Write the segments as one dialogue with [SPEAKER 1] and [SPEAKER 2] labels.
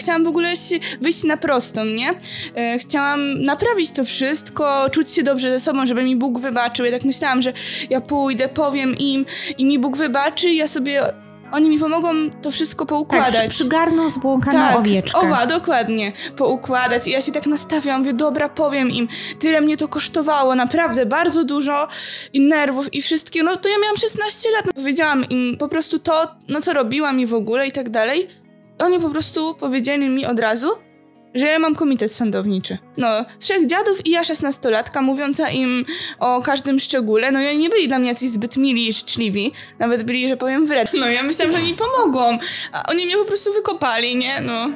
[SPEAKER 1] chciałam w ogóle wyjść na prostą, nie? E, chciałam naprawić to wszystko, czuć się dobrze ze sobą, żeby mi Bóg wybaczył. Ja tak myślałam, że ja pójdę, powiem im i mi Bóg wybaczy, ja sobie oni mi pomogą to wszystko poukładać. Tak, przygarną zbłąkaną tak, owieczkę. Owa, dokładnie. Poukładać. I ja się tak nastawiam, mówię, dobra, powiem im. Tyle mnie to kosztowało, naprawdę bardzo dużo i nerwów i wszystkiego. No to ja miałam 16 lat. Powiedziałam im po prostu to, no co robiłam i w ogóle i tak dalej oni po prostu powiedzieli mi od razu, że ja mam komitet sądowniczy. No, trzech dziadów i ja szesnastolatka mówiąca im o każdym szczególe. No i oni nie byli dla mnie jacyś zbyt mili i życzliwi. Nawet byli, że powiem wredni. No ja myślałam, że oni pomogą. A oni mnie po prostu wykopali, nie? No.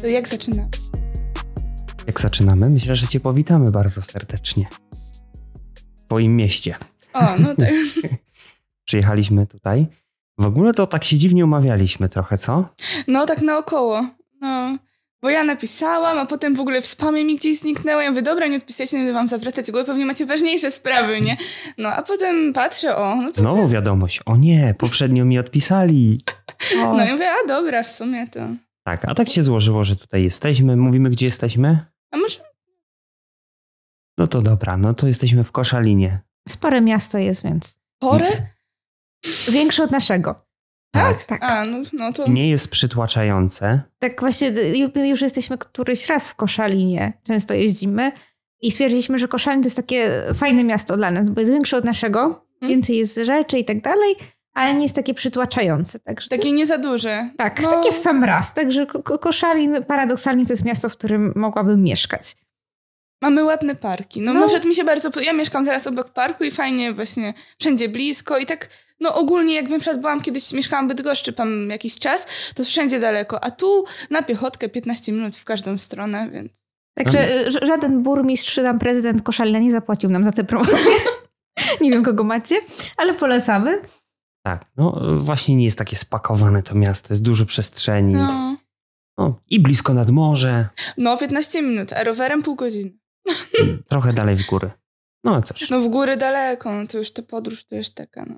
[SPEAKER 1] To jak zaczynamy?
[SPEAKER 2] Jak zaczynamy? Myślę, że cię powitamy bardzo serdecznie. W twoim mieście. O, no tak. przyjechaliśmy tutaj. W ogóle to tak się dziwnie umawialiśmy trochę, co?
[SPEAKER 1] No, tak naokoło. No. Bo ja napisałam, a potem w ogóle w spamie mi gdzieś zniknęło. Ja mówię, dobra, nie odpisujecie, nie będę wam zawracać głowy, pewnie macie ważniejsze sprawy, nie? No, a potem patrzę, o... No to
[SPEAKER 2] Znowu wiadomość, o nie, poprzednio mi odpisali. No o. No i
[SPEAKER 1] mówię, a dobra, w sumie to...
[SPEAKER 2] Tak, a tak się złożyło, że tutaj jesteśmy. Mówimy, gdzie jesteśmy? A może... No to dobra, no to jesteśmy w Koszalinie.
[SPEAKER 3] Spore miasto jest, więc... Spore? Większy od naszego. Tak? tak. A, no, no to... Nie
[SPEAKER 2] jest przytłaczające.
[SPEAKER 3] Tak właśnie, y, już jesteśmy któryś raz w Koszalinie, często jeździmy i stwierdziliśmy, że Koszalin to jest takie fajne miasto dla nas, bo jest większe od naszego, hmm? więcej jest rzeczy i tak dalej, ale nie jest takie przytłaczające. Także
[SPEAKER 1] takie nie za duże. Tak, no...
[SPEAKER 3] takie w sam raz. Także Koszalin paradoksalnie to jest miasto, w którym mogłabym mieszkać.
[SPEAKER 1] Mamy ładne parki. No, no. mi się bardzo. Ja mieszkam teraz obok parku i fajnie właśnie wszędzie blisko i tak no ogólnie jak na byłam kiedyś, mieszkałam w Bydgoszczy tam jakiś czas, to wszędzie daleko, a tu na piechotkę 15 minut w każdą stronę, więc... Także y,
[SPEAKER 3] żaden burmistrz czy tam prezydent Koszalina nie zapłacił nam za tę promocję. nie wiem, kogo macie,
[SPEAKER 1] ale polecamy.
[SPEAKER 2] Tak, no y, właśnie nie jest takie spakowane to miasto, jest dużo przestrzeni. No. no. I blisko nad morze.
[SPEAKER 1] No, 15 minut, a rowerem pół godziny.
[SPEAKER 2] Mm, trochę dalej w góry. No a
[SPEAKER 1] cóż. No w góry daleko, no to już ta podróż to już taka, no.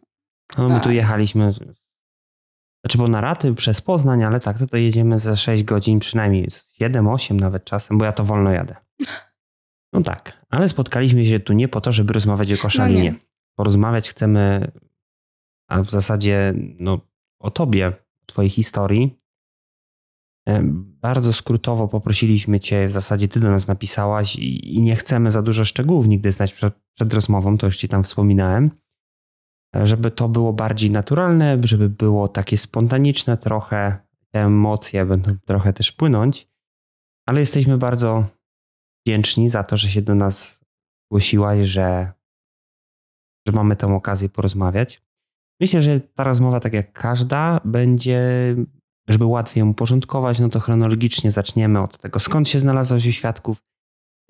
[SPEAKER 2] No tak. my tu tak. jechaliśmy, znaczy bo na raty przez Poznań, ale tak, to, to jedziemy ze 6 godzin przynajmniej, 7-8 nawet czasem, bo ja to wolno jadę. No tak, ale spotkaliśmy się tu nie po to, żeby rozmawiać o no koszalinie. No Porozmawiać chcemy, a w zasadzie no, o tobie, o twojej historii. E, bardzo skrótowo poprosiliśmy cię, w zasadzie ty do nas napisałaś i, i nie chcemy za dużo szczegółów nigdy znać przed, przed rozmową, to już ci tam wspominałem żeby to było bardziej naturalne, żeby było takie spontaniczne trochę, te emocje będą trochę też płynąć, ale jesteśmy bardzo wdzięczni za to, że się do nas zgłosiłaś, że, że mamy tę okazję porozmawiać. Myślę, że ta rozmowa, tak jak każda, będzie, żeby łatwiej ją uporządkować, no to chronologicznie zaczniemy od tego, skąd się znalazłeś u świadków,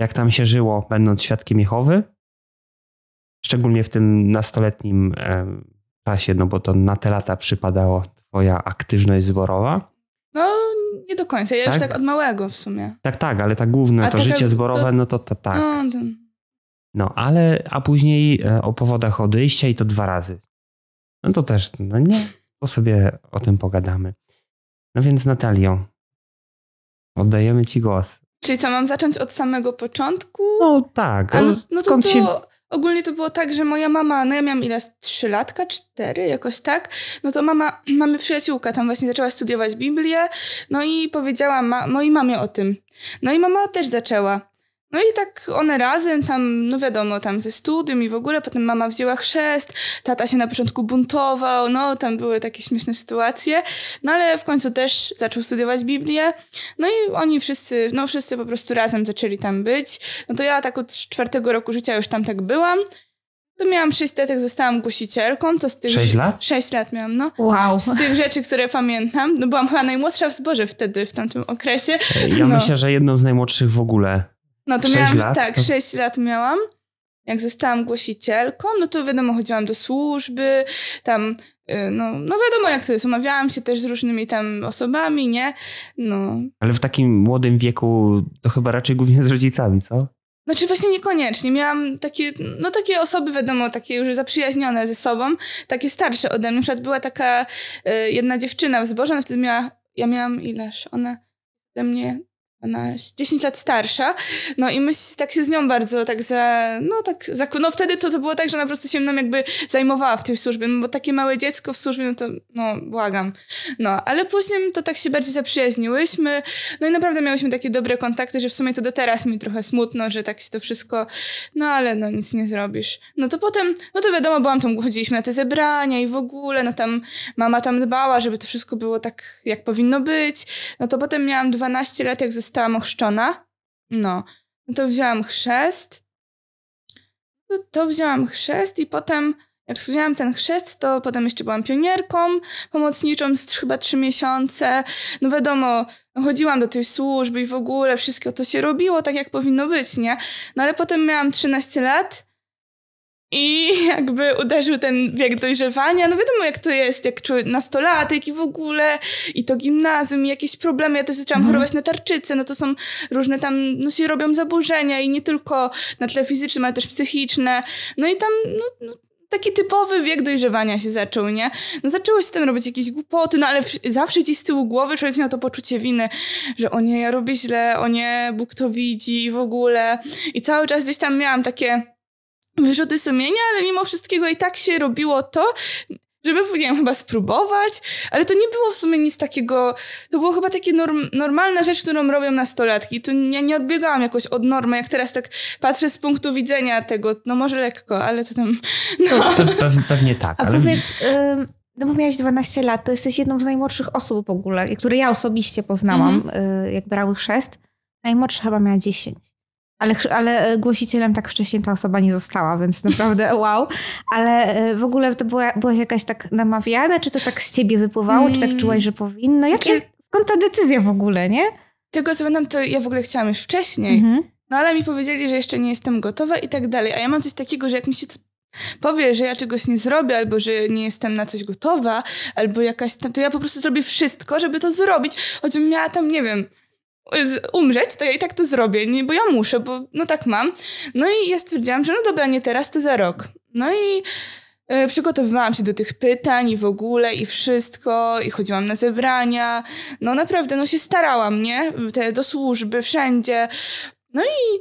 [SPEAKER 2] jak tam się żyło, będąc świadkiem Jehowy, szczególnie w tym nastoletnim czasie, no bo to na te lata przypadało twoja aktywność zborowa.
[SPEAKER 1] No, nie do końca. Ja tak? już tak od małego w sumie.
[SPEAKER 2] Tak, tak, ale tak główne, to życie zborowe, to... no to, to tak. No, to... no, ale, a później e, o powodach odejścia i to dwa razy. No to też, no nie, to sobie o tym pogadamy. No więc Natalio, oddajemy ci głos.
[SPEAKER 1] Czyli co, mam zacząć od samego początku?
[SPEAKER 2] No tak. A no, no to, skąd to... się
[SPEAKER 1] Ogólnie to było tak, że moja mama, no ja miałam ile, trzylatka, cztery, jakoś tak, no to mama, mamy przyjaciółka, tam właśnie zaczęła studiować Biblię, no i powiedziała ma, mojej mamie o tym. No i mama też zaczęła. No i tak one razem tam, no wiadomo, tam ze studium i w ogóle, potem mama wzięła chrzest, tata się na początku buntował, no tam były takie śmieszne sytuacje, no ale w końcu też zaczął studiować Biblię, no i oni wszyscy, no wszyscy po prostu razem zaczęli tam być, no to ja tak od czwartego roku życia już tam tak byłam, to miałam 6 lat, jak zostałam głosicielką. To z tych, 6 lat? 6 lat miałam, no. Wow. Z tych rzeczy, które pamiętam, no byłam chyba najmłodsza w zborze wtedy, w tamtym okresie. Ja no. myślę,
[SPEAKER 2] że jedną z najmłodszych w ogóle no to miałam, lat, tak, to... 6
[SPEAKER 1] lat miałam. Jak zostałam głosicielką, no to wiadomo, chodziłam do służby, tam, y, no, no wiadomo jak to jest, umawiałam się też z różnymi tam osobami, nie? No.
[SPEAKER 2] Ale w takim młodym wieku to chyba raczej głównie z rodzicami, co?
[SPEAKER 1] Znaczy właśnie niekoniecznie. Miałam takie, no takie osoby, wiadomo, takie już zaprzyjaźnione ze sobą, takie starsze ode mnie. Na przykład była taka y, jedna dziewczyna w zborze, ona wtedy miała, ja miałam ileż, ona ze mnie ona 10 lat starsza. No i my tak się z nią bardzo tak za, no tak, za, no wtedy to, to było tak, że ona po prostu się mną jakby zajmowała w tej służbie, no bo takie małe dziecko w służbie, no to, no błagam. No, ale później to tak się bardziej zaprzyjaźniłyśmy, no i naprawdę miałyśmy takie dobre kontakty, że w sumie to do teraz mi trochę smutno, że tak się to wszystko, no ale no nic nie zrobisz. No to potem, no to wiadomo, byłam tam, chodziliśmy na te zebrania i w ogóle, no tam mama tam dbała, żeby to wszystko było tak, jak powinno być. No to potem miałam 12 lat, jak zostałam zostałam ochrzczona. No, no to wzięłam chrzest. No to wzięłam chrzest i potem, jak wzięłam ten chrzest, to potem jeszcze byłam pionierką pomocniczą z chyba trzy miesiące. No wiadomo, no chodziłam do tej służby i w ogóle wszystko to się robiło tak, jak powinno być, nie? No ale potem miałam 13 lat i jakby uderzył ten wiek dojrzewania. No wiadomo, jak to jest, jak człowiek nastolatek i w ogóle, i to gimnazjum, i jakieś problemy. Ja też zaczęłam mhm. chorować na tarczycę, no to są różne tam, no się robią zaburzenia i nie tylko na tle fizycznym, ale też psychiczne. No i tam, no, no taki typowy wiek dojrzewania się zaczął, nie? No zaczęło się tam robić jakieś głupoty, no ale w, zawsze gdzieś z tyłu głowy człowiek miał to poczucie winy, że o nie, ja robię źle, o nie, Bóg to widzi i w ogóle. I cały czas gdzieś tam miałam takie wyrzuty sumienia, ale mimo wszystkiego i tak się robiło to, żeby powinienem chyba spróbować, ale to nie było w sumie nic takiego, to było chyba takie norm, normalna rzecz, którą robią nastolatki. To ja nie odbiegałam jakoś od normy, jak teraz tak patrzę z punktu widzenia tego, no może lekko, ale to tam... No.
[SPEAKER 2] no pewnie tak. A ale... powiedz,
[SPEAKER 3] no bo miałaś 12 lat, to jesteś jedną z najmłodszych osób w ogóle, które ja osobiście poznałam, mhm. Y, jak brały chrzest. Najmłodsza chyba miała 10 ale, ale e, głosicielem tak wcześniej ta osoba nie została, więc naprawdę wow. Ale e, w ogóle to była, byłaś jakaś tak namawiana, czy to tak z ciebie wypływało, czy tak mm. czułaś, że powinno? Jakie,
[SPEAKER 1] skąd ta decyzja w ogóle, nie? Tego co pamiętam, to ja w ogóle chciałam już wcześniej, mhm. no ale mi powiedzieli, że jeszcze nie jestem gotowa i tak dalej. A ja mam coś takiego, że jak mi się powie, że ja czegoś nie zrobię, albo że nie jestem na coś gotowa, albo jakaś tam, to ja po prostu zrobię wszystko, żeby to zrobić, choćbym miała tam, nie wiem, umrzeć, to ja i tak to zrobię, nie, bo ja muszę, bo no tak mam. No i ja stwierdziłam, że no dobra, nie teraz, to za rok. No i e, przygotowywałam się do tych pytań i w ogóle i wszystko i chodziłam na zebrania. No naprawdę, no się starałam, nie? Te, do służby, wszędzie. No i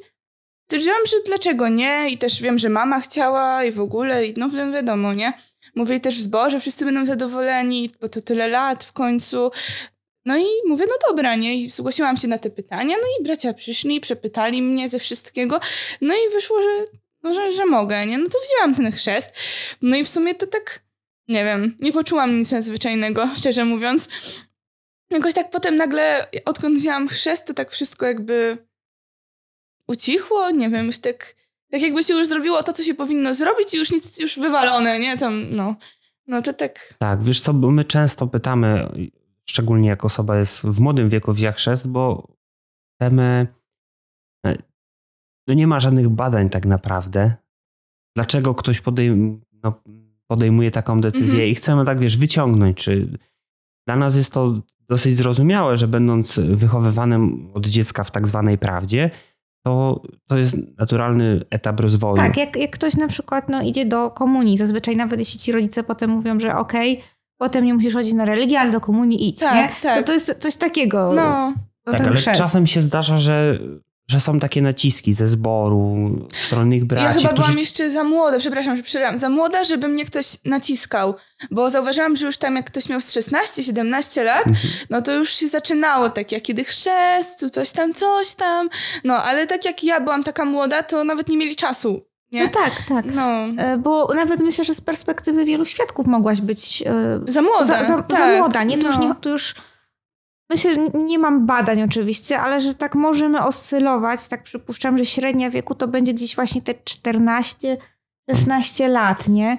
[SPEAKER 1] stwierdziłam, że dlaczego nie i też wiem, że mama chciała i w ogóle i no wiadomo, nie? Mówię też w zborze, wszyscy będą zadowoleni, bo to tyle lat w końcu. No i mówię, no dobra, nie? I zgłosiłam się na te pytania, no i bracia przyszli, przepytali mnie ze wszystkiego, no i wyszło, że, no, że, że mogę, nie? No to wzięłam ten chrzest, no i w sumie to tak, nie wiem, nie poczułam nic nadzwyczajnego, szczerze mówiąc. Jakoś tak potem nagle, odkąd wzięłam chrzest, to tak wszystko jakby ucichło, nie wiem, już tak, tak jakby się już zrobiło to, co się powinno zrobić i już nic, już wywalone, nie? Tam, no... No to tak.
[SPEAKER 2] Tak, wiesz co, my często pytamy szczególnie jak osoba jest w młodym wieku wzięła chrzest, bo temy e, no nie ma żadnych badań tak naprawdę. Dlaczego ktoś podejm, no, podejmuje taką decyzję mm-hmm. i chcemy tak, wiesz, wyciągnąć, czy dla nas jest to dosyć zrozumiałe, że będąc wychowywanym od dziecka w tak zwanej prawdzie, to, to jest naturalny etap rozwoju. Tak,
[SPEAKER 3] jak, jak ktoś na przykład no, idzie do komunii, zazwyczaj nawet jeśli ci rodzice potem mówią, że okej, okay, potem nie musisz chodzić na religię, ale do komunii idź, tak, nie? Tak. To, to jest coś
[SPEAKER 1] takiego. No. Tak, ale czasem
[SPEAKER 2] się zdarza, że że są takie naciski ze zboru, stronnych braci. Ja chyba którzy... byłam
[SPEAKER 1] jeszcze za młoda, przepraszam, że przerywam, za młoda, żeby mnie ktoś naciskał, bo zauważyłam, że już tam jak ktoś miał z 16-17 lat, mhm. no to już się zaczynało tak, jak kiedy chrzest, coś tam, coś tam, no ale tak jak ja byłam taka młoda, to nawet nie mieli czasu nie? No tak, tak. No. E, bo nawet myślę, że z perspektywy
[SPEAKER 3] wielu świadków mogłaś być. E, za młoda. Za, za, tak. za młoda, nie? To, no. już nie, to już. Myślę, nie mam badań oczywiście, ale że tak możemy oscylować. Tak przypuszczam, że średnia wieku to będzie gdzieś właśnie te 14-16 lat, nie?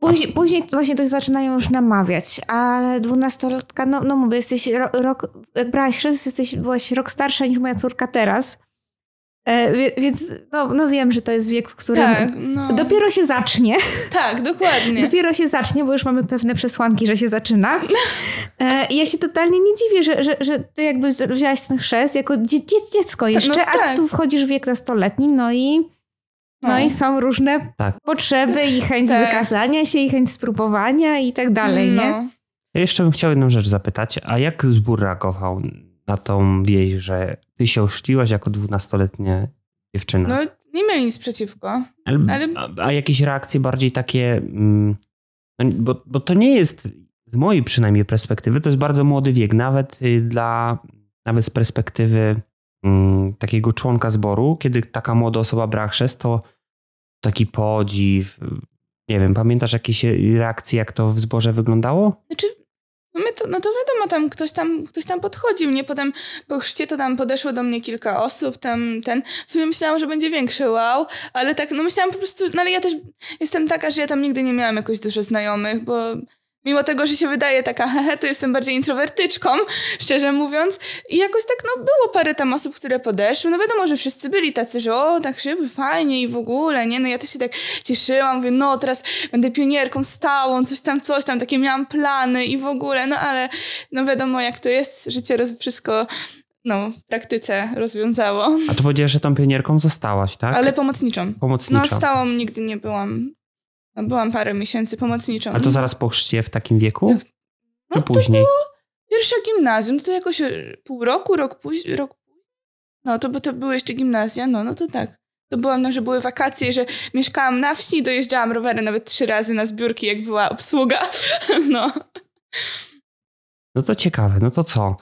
[SPEAKER 3] Później, później właśnie to zaczynają już namawiać, ale dwunastolatka, no, no mówię, jesteś rok, rok jak brałaś chrzest, jesteś, byłaś rok starsza niż moja córka teraz. E, więc no, no, wiem, że to jest wiek, w którym tak, no. dopiero się zacznie. Tak, dokładnie. dopiero się zacznie, bo już mamy pewne przesłanki, że się zaczyna. I e, ja się totalnie nie dziwię, że, że, że ty jakby wzięłaś ten chrzest jako dzie dziecko no jeszcze, no, tak. a tu wchodzisz w wiek nastoletni, no i, no. no. i są różne tak. potrzeby i chęć tak. wykazania się, i chęć spróbowania i tak dalej, no. nie?
[SPEAKER 2] Ja jeszcze bym chciał jedną rzecz zapytać. A jak zbór reagował na tą wieść, że ty się oszczliłaś jako dwunastoletnia dziewczyna. No
[SPEAKER 1] nie mieli nic przeciwko.
[SPEAKER 2] Ale, ale... A, a, jakieś reakcje bardziej takie, mm, no, bo, bo to nie jest z mojej przynajmniej perspektywy, to jest bardzo młody wiek, nawet y, dla, nawet z perspektywy mm, takiego członka zboru, kiedy taka młoda osoba brak chrzest, to taki podziw, nie wiem, pamiętasz jakieś y, reakcje, jak to w zborze wyglądało? Znaczy,
[SPEAKER 1] my to, no to wiadomo, tam ktoś tam, ktoś tam podchodził, nie? Potem po chrzcie to tam podeszło do mnie kilka osób, tam ten. W sumie myślałam, że będzie większy wow, ale tak, no myślałam po prostu, no ale ja też jestem taka, że ja tam nigdy nie miałam jakoś dużo znajomych, bo Mimo tego, że się wydaje taka, hehe, to jestem bardziej introwertyczką, szczerze mówiąc. I jakoś tak, no, było parę tam osób, które podeszły. No wiadomo, że wszyscy byli tacy, że o, tak szyby, fajnie i w ogóle, nie? No ja też się tak cieszyłam, mówię, no, teraz będę pionierką stałą, coś tam, coś tam, takie miałam plany i w ogóle, no ale, no wiadomo, jak to jest, życie roz- wszystko no, w praktyce rozwiązało.
[SPEAKER 2] A to powiedziałeś, że tą pionierką zostałaś, tak? Ale
[SPEAKER 1] pomocniczą. Pomocniczą. No, stałą nigdy nie byłam. No, byłam parę miesięcy pomocniczą. Ale to zaraz
[SPEAKER 2] po chrzcie w takim wieku? Tak. No, Czy no, później? To
[SPEAKER 1] było pierwsze gimnazjum, no to jakoś e, pół roku, rok później, rok No to bo to były jeszcze gimnazja, no, no to tak. To byłam, no, że były wakacje, że mieszkałam na wsi, dojeżdżałam rowerem nawet trzy razy na zbiórki, jak była obsługa. No.
[SPEAKER 2] No to ciekawe, no to co?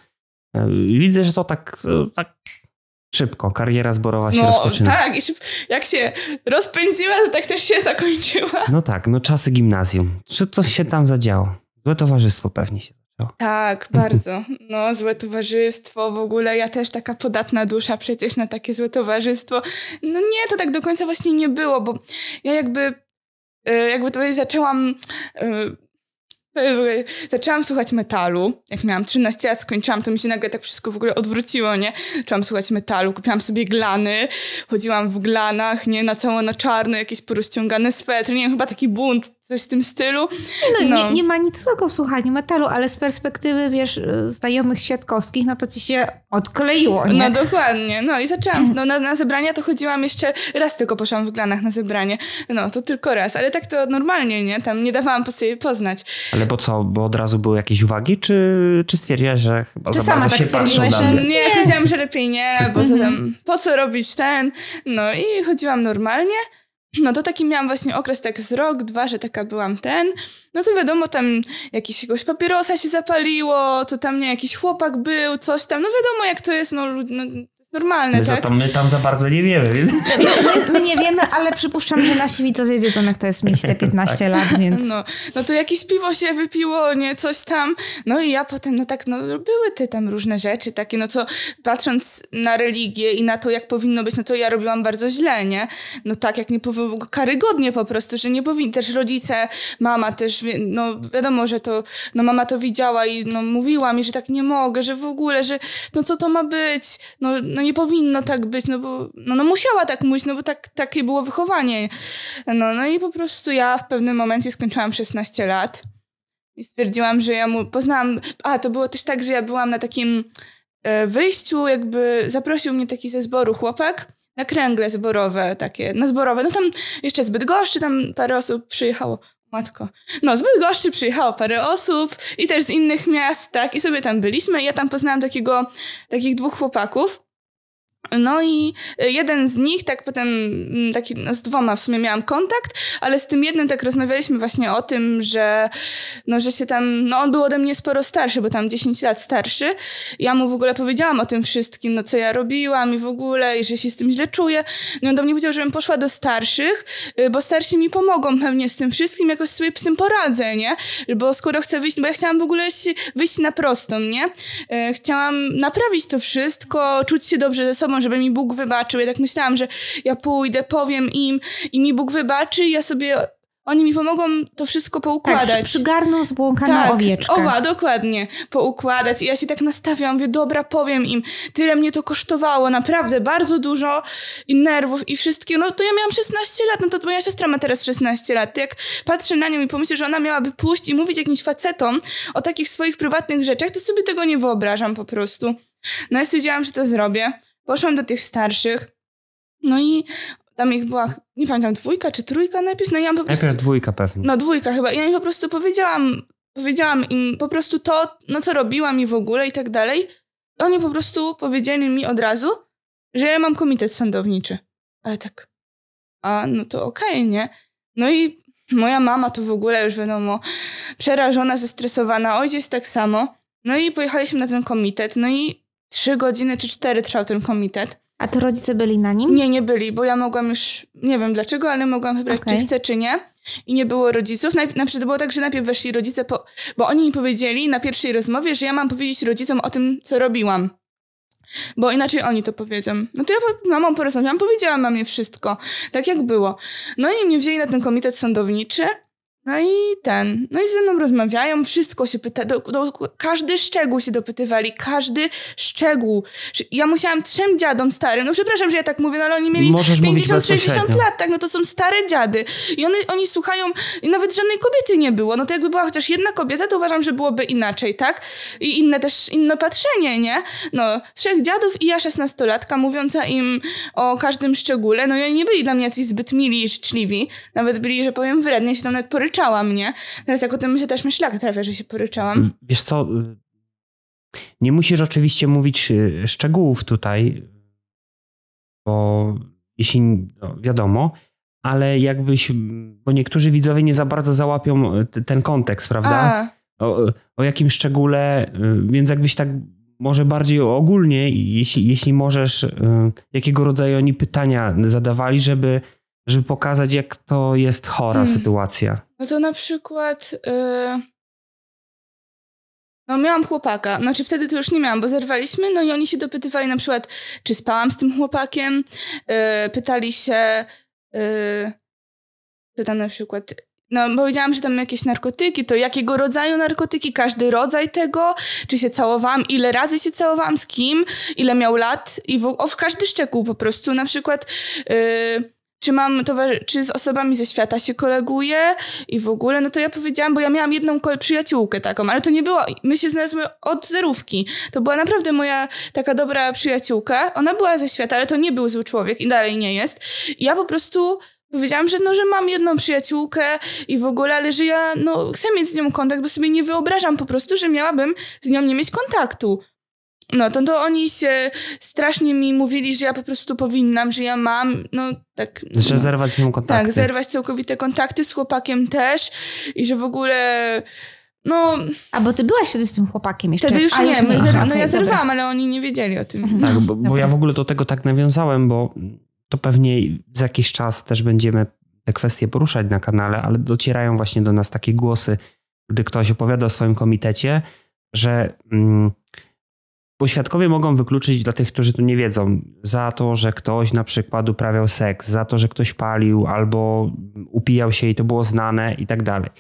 [SPEAKER 2] E, widzę, że to tak, e, tak Szybko, kariera zborowa się no, rozpoczyna. Tak,
[SPEAKER 1] jak się rozpędziła, to tak też się zakończyła.
[SPEAKER 2] No tak, no czasy gimnazjum. Czy coś się tam zadziało? Złe towarzystwo pewnie się
[SPEAKER 1] zaczęło. Tak, bardzo. No, złe towarzystwo w ogóle. Ja też taka podatna dusza przecież na takie złe towarzystwo. No nie, to tak do końca właśnie nie było, bo ja jakby, e, jakby tutaj zaczęłam e, no zaczęłam słuchać metalu, jak miałam 13 lat, skończyłam, to mi się nagle tak wszystko w ogóle odwróciło, nie? Zaczęłam słuchać metalu, kupiłam sobie glany, chodziłam w glanach, nie? Na całą, na czarno, jakieś porozciągane swetry, nie wiem, chyba taki bunt coś w tym stylu. Nie, no, no. Nie, nie,
[SPEAKER 3] ma nic złego w słuchaniu metalu, ale z perspektywy, wiesz, y, znajomych
[SPEAKER 1] świadkowskich, no to ci
[SPEAKER 3] się odkleiło, nie? No
[SPEAKER 1] dokładnie, no i zaczęłam, no, na, na zebrania to chodziłam jeszcze, raz tylko poszłam w Glanach na zebranie, no to tylko raz, ale tak to normalnie, nie? Tam nie dawałam po sobie poznać.
[SPEAKER 2] Ale bo co, bo od razu były jakieś uwagi, czy, czy stwierdziłaś, że chyba Ty za sama bardzo tak się patrzą Nie,
[SPEAKER 1] nie, stwierdziłam, że lepiej nie, bo to tam, mhm. po co robić ten? No i chodziłam normalnie, no to taki miałam właśnie okres tak z rok, dwa, że taka byłam ten. No to wiadomo, tam jakiś jakiegoś papierosa się zapaliło, to tam nie jakiś chłopak był, coś tam. No wiadomo, jak to jest, no, no normalne, my tak? Za to, my tam
[SPEAKER 2] za bardzo nie wiemy. Więc...
[SPEAKER 3] My, my, nie
[SPEAKER 1] wiemy, ale przypuszczam, że nasi widzowie
[SPEAKER 3] wiedzą, jak to jest mieć te 15 tak. lat, więc... No,
[SPEAKER 1] no to jakieś piwo się wypiło, nie, coś tam. No i ja potem, no tak, no były te tam różne rzeczy takie, no co patrząc na religię i na to, jak powinno być, no to ja robiłam bardzo źle, nie? No tak, jak nie powinno, karygodnie po prostu, że nie powinni, też rodzice, mama też, no wiadomo, że to, no mama to widziała i no mówiła mi, że tak nie mogę, że w ogóle, że no co to ma być, no, no nie powinno tak być, no bo no, no musiała tak mówić, no bo tak, takie było wychowanie. No, no i po prostu ja w pewnym momencie skończyłam 16 lat i stwierdziłam, że ja mu poznałam. A to było też tak, że ja byłam na takim e, wyjściu, jakby zaprosił mnie taki ze zboru chłopak na kręgle zborowe takie, no zborowe, no tam jeszcze zbyt goszczy, tam parę osób przyjechało. Matko. No, z gości przyjechało parę osób i też z innych miast, tak, i sobie tam byliśmy. I ja tam poznałam takiego, takich dwóch chłopaków. No i y, jeden z nich, tak potem, mm, taki, no z dwoma w sumie miałam kontakt, ale z tym jednym tak rozmawialiśmy właśnie o tym, że, no, że się tam, no on był ode mnie sporo starszy, bo tam 10 lat starszy. Ja mu w ogóle powiedziałam o tym wszystkim, no co ja robiłam i w ogóle, i że się z tym źle czuję. No on do mnie powiedział, żebym poszła do starszych, y, bo starsi mi pomogą pewnie z tym wszystkim, jakoś sobie z tym poradzę, nie? Bo skoro chcę wyjść, no, bo ja chciałam w ogóle wyjść na prostą, nie? Y, chciałam naprawić to wszystko, czuć się dobrze ze sobą, żeby mi Bóg wybaczył. Ja tak myślałam, że ja pójdę, powiem im i mi Bóg wybaczy, ja sobie oni mi pomogą to wszystko poukładać. Tak, przygarną zbłąkaną tak, owieczkę. Owa, dokładnie. Poukładać. I ja się tak nastawiam, mówię, dobra, powiem im. Tyle mnie to kosztowało, naprawdę bardzo dużo i nerwów i wszystkiego. No to ja miałam 16 lat, no to moja siostra ma teraz 16 lat. Jak patrzę na nią i pomyślę, że ona miałaby pójść i mówić jakimś facetom o takich swoich prywatnych rzeczach, to sobie tego nie wyobrażam po prostu. No ja stwierdziłam, że to zrobię. Poszłam do tych starszych, no i tam ich była, nie pamiętam, dwójka czy trójka najpierw, no i ja po prostu... Najpierw
[SPEAKER 2] dwójka pewnie. No
[SPEAKER 1] dwójka chyba. I ja im po prostu powiedziałam, powiedziałam im po prostu to, no co robiłam i w ogóle i tak dalej. I oni po prostu powiedzieli mi od razu, że ja mam komitet sądowniczy. Ale tak, a no to okej, okay, nie? No i moja mama to w ogóle już wiadomo, przerażona, zestresowana, ojciec tak samo. No i pojechaliśmy na ten komitet, no i trzy godziny czy cztery trwał ten komitet. A to rodzice byli na nim? Nie, nie byli, bo ja mogłam już, nie wiem dlaczego, ale mogłam wybrać, okay. czy chcę, czy nie. I nie było rodziców. Na, na przykład było tak, że najpierw weszli rodzice, po, bo oni mi powiedzieli na pierwszej rozmowie, że ja mam powiedzieć rodzicom o tym, co robiłam. Bo inaczej oni to powiedzą. No to ja po, mamą porozmawiałam, powiedziałam mamie wszystko, tak jak było. No i mnie wzięli na ten komitet sądowniczy no i ten, no i ze mną rozmawiają, wszystko się pyta, do, do, każdy szczegół się dopytywali, każdy szczegół. Ja musiałam trzem dziadom starym, no przepraszam, że ja tak mówię, no ale oni mieli 50-60 lat, tak, no to są stare dziady. I one, oni słuchają, i nawet żadnej kobiety nie było, no to jakby była chociaż jedna kobieta, to uważam, że byłoby inaczej, tak? I inne też, inne patrzenie, nie? No, trzech dziadów i ja szesnastolatka mówiąca im o każdym szczególe, no i oni nie byli dla mnie jacyś zbyt mili i życzliwi, nawet byli, że powiem wyraźnie, się tam nawet poryczali, poryczałam, nie? Teraz jak o tym myślę, też mi szlak trafia, że się poryczałam.
[SPEAKER 2] Wiesz co, y, nie musisz oczywiście mówić y, szczegółów tutaj, bo jeśli no, wiadomo, ale jakbyś, bo niektórzy widzowie nie za bardzo załapią y, ten kontekst, prawda? O, o, jakim szczególe, więc jakbyś tak może bardziej ogólnie, jeśli, jeśli możesz, jakiego rodzaju oni pytania zadawali, żeby żeby pokazać, jak to jest chora mm. sytuacja.
[SPEAKER 1] No to na przykład. Y, no miałam chłopaka, znaczy wtedy to już nie miałam, bo zerwaliśmy, no i oni się dopytywali na przykład, czy spałam z tym chłopakiem, yy, pytali się, yy, tam na przykład, no powiedziałam, że tam jakieś narkotyki, to jakiego rodzaju narkotyki, każdy rodzaj tego, czy się całowałam, ile razy się całowałam, z kim, ile miał lat i w, o, w każdy szczegół po prostu, na przykład... Yy, czy mam czy z osobami ze świata się koleguję i w ogóle, no to ja powiedziałam, bo ja miałam jedną przyjaciółkę taką, ale to nie było, my się znaleźliśmy od zerówki. To była naprawdę moja taka dobra przyjaciółka. Ona była ze świata, ale to nie był zły człowiek i dalej nie jest. I ja po prostu powiedziałam, że no, że mam jedną przyjaciółkę i w ogóle, ale że ja, no, chcę mieć z nią kontakt, bo sobie nie wyobrażam po prostu, że miałabym z nią nie mieć kontaktu. No, to, to oni się strasznie mi mówili, że ja po prostu powinnam, że ja mam, no tak. Że no, zerwać z nim tak, kontakty. Tak, zerwać całkowite kontakty z chłopakiem też i że w ogóle. No. A bo ty byłaś wtedy z tym chłopakiem jeszcze? Wtedy już A, nie, już no nie. no ja zerwałam, ale oni nie wiedzieli o tym. Mhm. Tak, bo, bo ja w
[SPEAKER 2] ogóle do tego tak nawiązałem, bo to pewnie za jakiś czas też będziemy te kwestie poruszać na kanale, ale docierają właśnie do nas takie głosy, gdy ktoś opowiada o swoim komitecie, że. Mm, bo świadkowie mogą wykluczyć dla tych, którzy to nie wiedzą, za to, że ktoś na przykład uprawiał seks, za to, że ktoś palił albo upijał się i to było znane i tak dalej.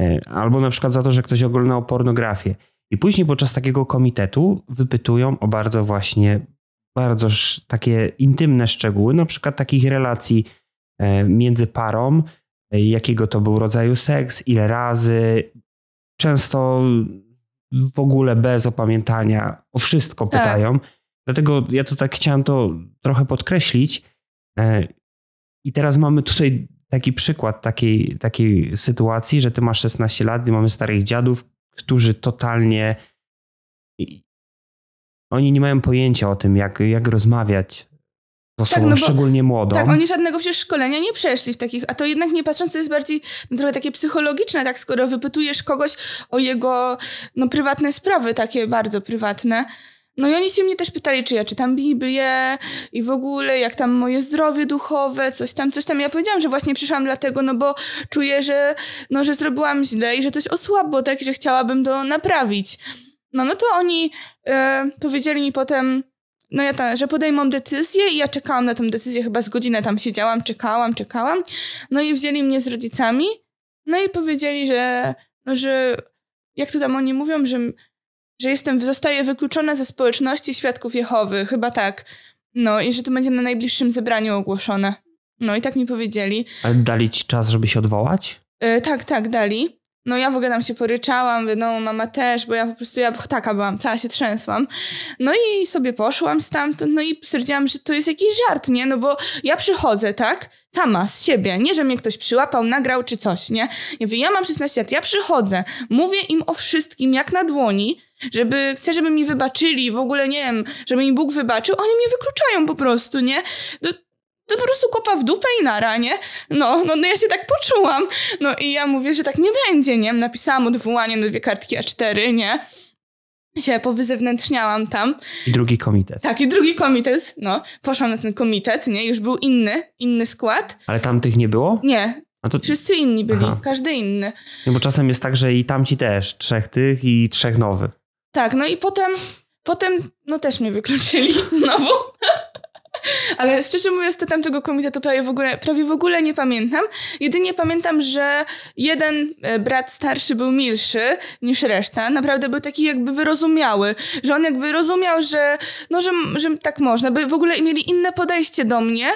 [SPEAKER 2] E, albo na przykład za to, że ktoś oglądał pornografię. I później podczas takiego komitetu wypytują o bardzo właśnie, bardzo takie intymne szczegóły, na przykład takich relacji e, między parą, e, jakiego to był rodzaju seks, ile razy. Często w ogóle bez opamiętania o wszystko tak. pytają. Tak. Dlatego ja to tak chciałem to trochę podkreślić. E, I teraz mamy tutaj taki przykład takiej, takiej sytuacji, że ty masz 16 lat i mamy starych dziadów, którzy totalnie oni nie mają pojęcia o tym, jak, jak rozmawiać osobą, tak, no bo, szczególnie młodą. Tak, oni
[SPEAKER 1] żadnego przecież szkolenia nie przeszli w takich, a to jednak nie patrząc, to jest bardziej no, trochę takie psychologiczne, tak, skoro wypytujesz kogoś o jego no, prywatne sprawy, takie bardzo prywatne, no i oni się mnie też pytali, czy ja czytam Biblię i w ogóle, jak tam moje zdrowie duchowe, coś tam, coś tam. Ja powiedziałam, że właśnie przyszłam dlatego, no bo czuję, że, no, że zrobiłam źle i że coś osłabło, tak, że chciałabym to naprawić. No, no to oni y, powiedzieli mi potem, no ja ta, że podejmą decyzję i ja czekałam na tą decyzję, chyba z godzinę tam siedziałam, czekałam, czekałam. No i wzięli mnie z rodzicami, no i powiedzieli, że, no, że jak to tam oni mówią, że, że jestem, zostaję wykluczona ze społeczności świadków Jehowy, chyba tak. No i że to będzie na najbliższym zebraniu ogłoszone. No i tak mi powiedzieli.
[SPEAKER 2] Ale dali ci czas, żeby się odwołać?
[SPEAKER 1] Yy, tak, tak, dali. No ja w ogóle tam się poryczałam, no mama też, bo ja po prostu, ja taka byłam, cała się trzęsłam. No i sobie poszłam stamtąd, no i stwierdziłam, że to jest jakiś żart, nie? No bo ja przychodzę, tak? Sama, z siebie, nie, że mnie ktoś przyłapał, nagrał czy coś, nie? Ja mówię, ja mam 16 lat, ja przychodzę, mówię im o wszystkim jak na dłoni, żeby, chcę, żeby mi wybaczyli, w ogóle nie wiem, żeby mi Bóg wybaczył, oni mnie wykluczają po prostu, nie? No, to po prostu kopa w dupę i nara, nie? No, no, no ja się tak poczułam. No i ja mówię, że tak nie będzie, nie? Napisałam odwołanie na dwie kartki A4, nie? się powyzewnętrzniałam tam.
[SPEAKER 2] I drugi komitet. Tak,
[SPEAKER 1] i drugi komitet, no. Poszłam na ten komitet, nie? Już był inny, inny skład.
[SPEAKER 2] Ale tam tych nie było? Nie. To... Wszyscy
[SPEAKER 1] inni byli, Aha. każdy inny.
[SPEAKER 2] No bo czasem jest tak, że i tamci też, trzech tych i trzech nowych.
[SPEAKER 1] Tak, no i potem, potem no też mnie wykluczyli znowu. Ale szczerze mówiąc, to tamtego komitetu prawie w ogóle, prawie w ogóle nie pamiętam. Jedynie pamiętam, że jeden e, brat starszy był milszy niż reszta. Naprawdę był taki jakby wyrozumiały, że on jakby rozumiał, że, no, że, że tak można. By w ogóle mieli inne podejście do mnie.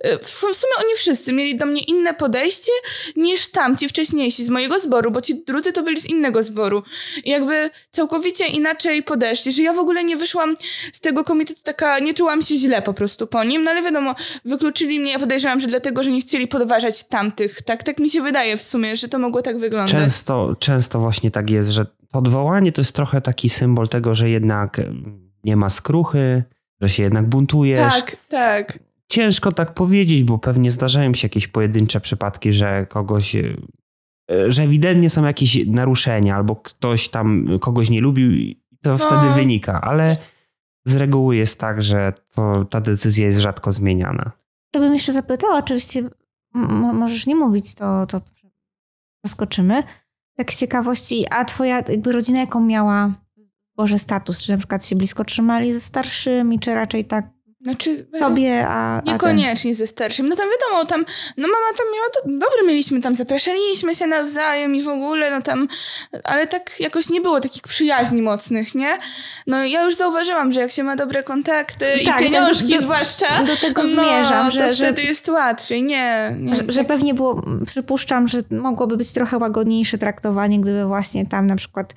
[SPEAKER 1] E, w sumie oni wszyscy mieli do mnie inne podejście niż tamci wcześniejsi z mojego zboru, bo ci drudzy to byli z innego zboru. I jakby całkowicie inaczej podeszli, że ja w ogóle nie wyszłam z tego komitetu taka, nie czułam się źle po prostu po nim, no ale wiadomo, wykluczyli mnie, ja podejrzewam, że dlatego, że nie chcieli podważać tamtych, tak? Tak mi się wydaje w sumie, że to mogło tak wyglądać. Często,
[SPEAKER 2] często właśnie tak jest, że odwołanie to jest trochę taki symbol tego, że jednak nie ma skruchy, że się jednak buntujesz. Tak, tak. Ciężko tak powiedzieć, bo pewnie zdarzają się jakieś pojedyncze przypadki, że kogoś e, że ewidentnie są jakieś naruszenia, albo ktoś tam kogoś nie lubił, to no. wtedy wynika, ale z reguły jest tak, że to, ta decyzja jest rzadko zmieniana.
[SPEAKER 3] To bym jeszcze zapytała, oczywiście możesz nie mówić, to, to zaskoczymy. Tak z ciekawości, a twoja jakby rodzina jaką miała Boże status? Czy na przykład się blisko trzymali ze starszymi, czy raczej tak znaczy, e, tobie, a. Niekoniecznie
[SPEAKER 1] a ze starszym. No tam wiadomo, tam, no mama tam miała, to, dobre mieliśmy tam, zapraszaliśmy się nawzajem i w ogóle, no tam, ale tak jakoś nie było takich przyjaźni mocnych, nie? No ja już zauważyłam, że jak się ma dobre kontakty tak, i pieniążki do, zwłaszcza. Do tego no, zmierzam, no, że, to wtedy że, jest łatwiej, nie.
[SPEAKER 3] nie że, tak. że, pewnie było, przypuszczam, że mogłoby być trochę łagodniejsze traktowanie, gdyby właśnie tam na przykład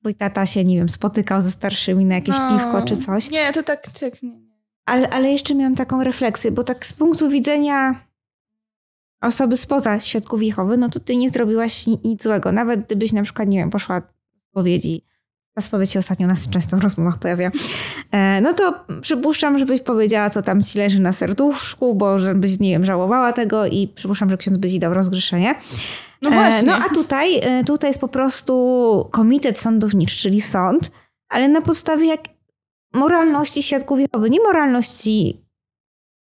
[SPEAKER 3] twój tata się, nie wiem, spotykał ze starszymi na jakieś no, piwko czy coś.
[SPEAKER 1] Nie, to tak, tak, nie.
[SPEAKER 3] Ale, ale jeszcze miałam taką refleksję, bo tak z punktu widzenia osoby spoza świadków Jehowy, no to ty nie zrobiłaś nic złego. Nawet gdybyś na przykład, nie wiem, poszła spowiedzi, ta spowiedź się ostatnio nas często w rozmowach pojawia, e, no to przypuszczam, żebyś powiedziała, co tam ci leży na serduszku, bo żebyś, nie wiem, żałowała tego i przypuszczam, że ksiądz by ci dał rozgrzeszenie. No, e, no właśnie. No a tutaj, e, tutaj jest po prostu komitet sądowniczy, czyli sąd, ale na podstawie jak, moralności świadków Jehowy, nie moralności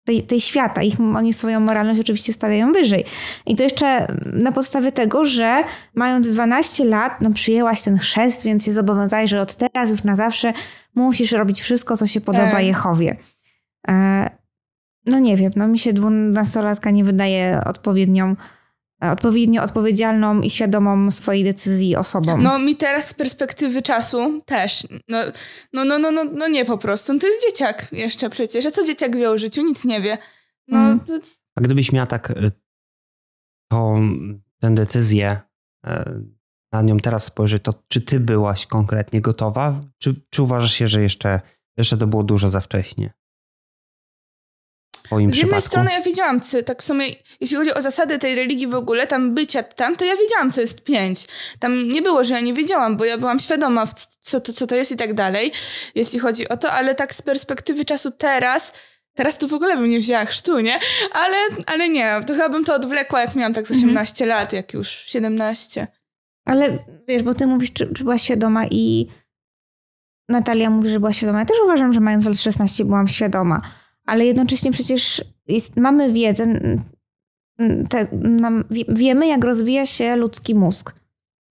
[SPEAKER 3] tej, tej świata. Ich, oni swoją moralność oczywiście stawiają wyżej. I to jeszcze na podstawie tego, że mając 12 lat, no przyjęłaś ten chrzest, więc się zobowiązałeś, że od teraz już na zawsze musisz robić wszystko, co się podoba tak. Jehowie. E, no nie wiem, no mi się dwunastolatka nie wydaje odpowiednią E, odpowiednio odpowiedzialną i świadomą swojej decyzji osobą. No
[SPEAKER 1] mi teraz z perspektywy czasu też. No, no, no, no, no, no nie po prostu. No, to jest dzieciak jeszcze przecież. A co dzieciak wie o życiu? Nic nie wie. No, mm. to...
[SPEAKER 2] A gdybyś miała tak y, to, tę decyzję y, na nią teraz spojrzeć, to czy ty byłaś konkretnie gotowa? Czy, czy uważasz się, że jeszcze, jeszcze to było dużo za wcześnie? twoim Z przypadku? jednej strony ja
[SPEAKER 1] wiedziałam, co, tak w sumie, jeśli chodzi o zasady tej religii w ogóle, tam bycia tam, to ja wiedziałam, co jest pięć. Tam nie było, że ja nie wiedziałam, bo ja byłam świadoma, co to, co to jest i tak dalej, jeśli chodzi o to, ale tak z perspektywy czasu teraz... Teraz to w ogóle bym nie wzięła chrztu, nie? Ale, ale nie, to chyba bym to odwlekła, jak miałam tak z 18 mhm. lat, jak już 17. Ale wiesz, bo ty mówisz, czy, czy, była świadoma i Natalia mówi, że była
[SPEAKER 3] świadoma. Ja też uważam, że mając lat 16 byłam świadoma ale jednocześnie przecież jest, mamy wiedzę, te, nam, wiemy jak rozwija się ludzki mózg.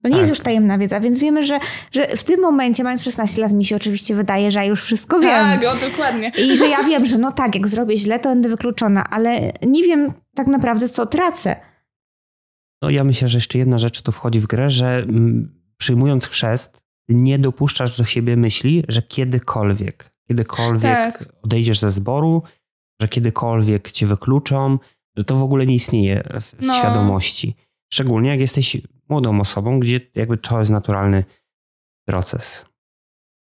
[SPEAKER 3] To nie tak. jest już tajemna wiedza, więc wiemy, że, że w tym momencie, mając 16 lat, mi się oczywiście wydaje, że ja już wszystko wiem. Tak, o, dokładnie. I że ja wiem, że no tak, jak zrobię źle, to będę wykluczona, ale nie wiem tak naprawdę, co tracę.
[SPEAKER 2] No ja myślę, że jeszcze jedna rzecz tu wchodzi w grę, że mm, przyjmując chrzest, nie dopuszczasz do siebie myśli, że kiedykolwiek kiedykolwiek tak. odejdziesz ze zboru, że kiedykolwiek cię wykluczą, że to w ogóle nie istnieje w, w no. świadomości. Szczególnie jak jesteś młodą osobą, gdzie jakby to jest naturalny proces.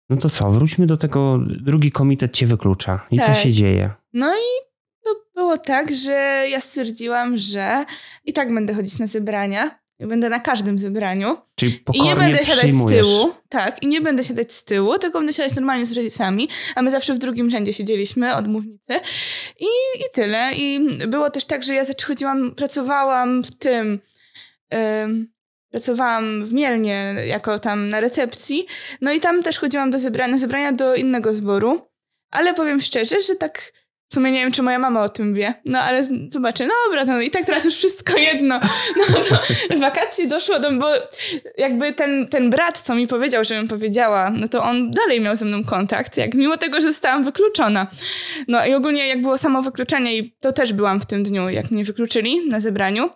[SPEAKER 2] No to co, wróćmy do tego, drugi komitet cię wyklucza. I tak. co się dzieje?
[SPEAKER 1] No i to było tak, że ja stwierdziłam, że i tak będę chodzić na zebrania, Będę na każdym zebraniu.
[SPEAKER 2] Czyli I nie będę siadać z tyłu.
[SPEAKER 1] Tak, i nie będę siadać z tyłu, tylko będę siadać normalnie z rodzicami. A my zawsze w drugim rzędzie siedzieliśmy od mównicy. I, I tyle. I było też tak, że ja zachodziłam, pracowałam w tym. pracowałam w Mielnie jako tam na recepcji. No i tam też chodziłam do zebrania, zebrania do innego zboru. Ale powiem szczerze, że tak w sumie nie wiem, czy moja mama o tym wie, no ale zobaczę, no dobra, no i tak teraz już wszystko jedno. No to wakacje doszło, do, bo jakby ten, ten brat, co mi powiedział, żebym powiedziała, no to on dalej miał ze mną kontakt, jak mimo tego, że zostałam wykluczona. No i ogólnie jak było samo wykluczenie i to też byłam w tym dniu, jak mnie wykluczyli na zebraniu,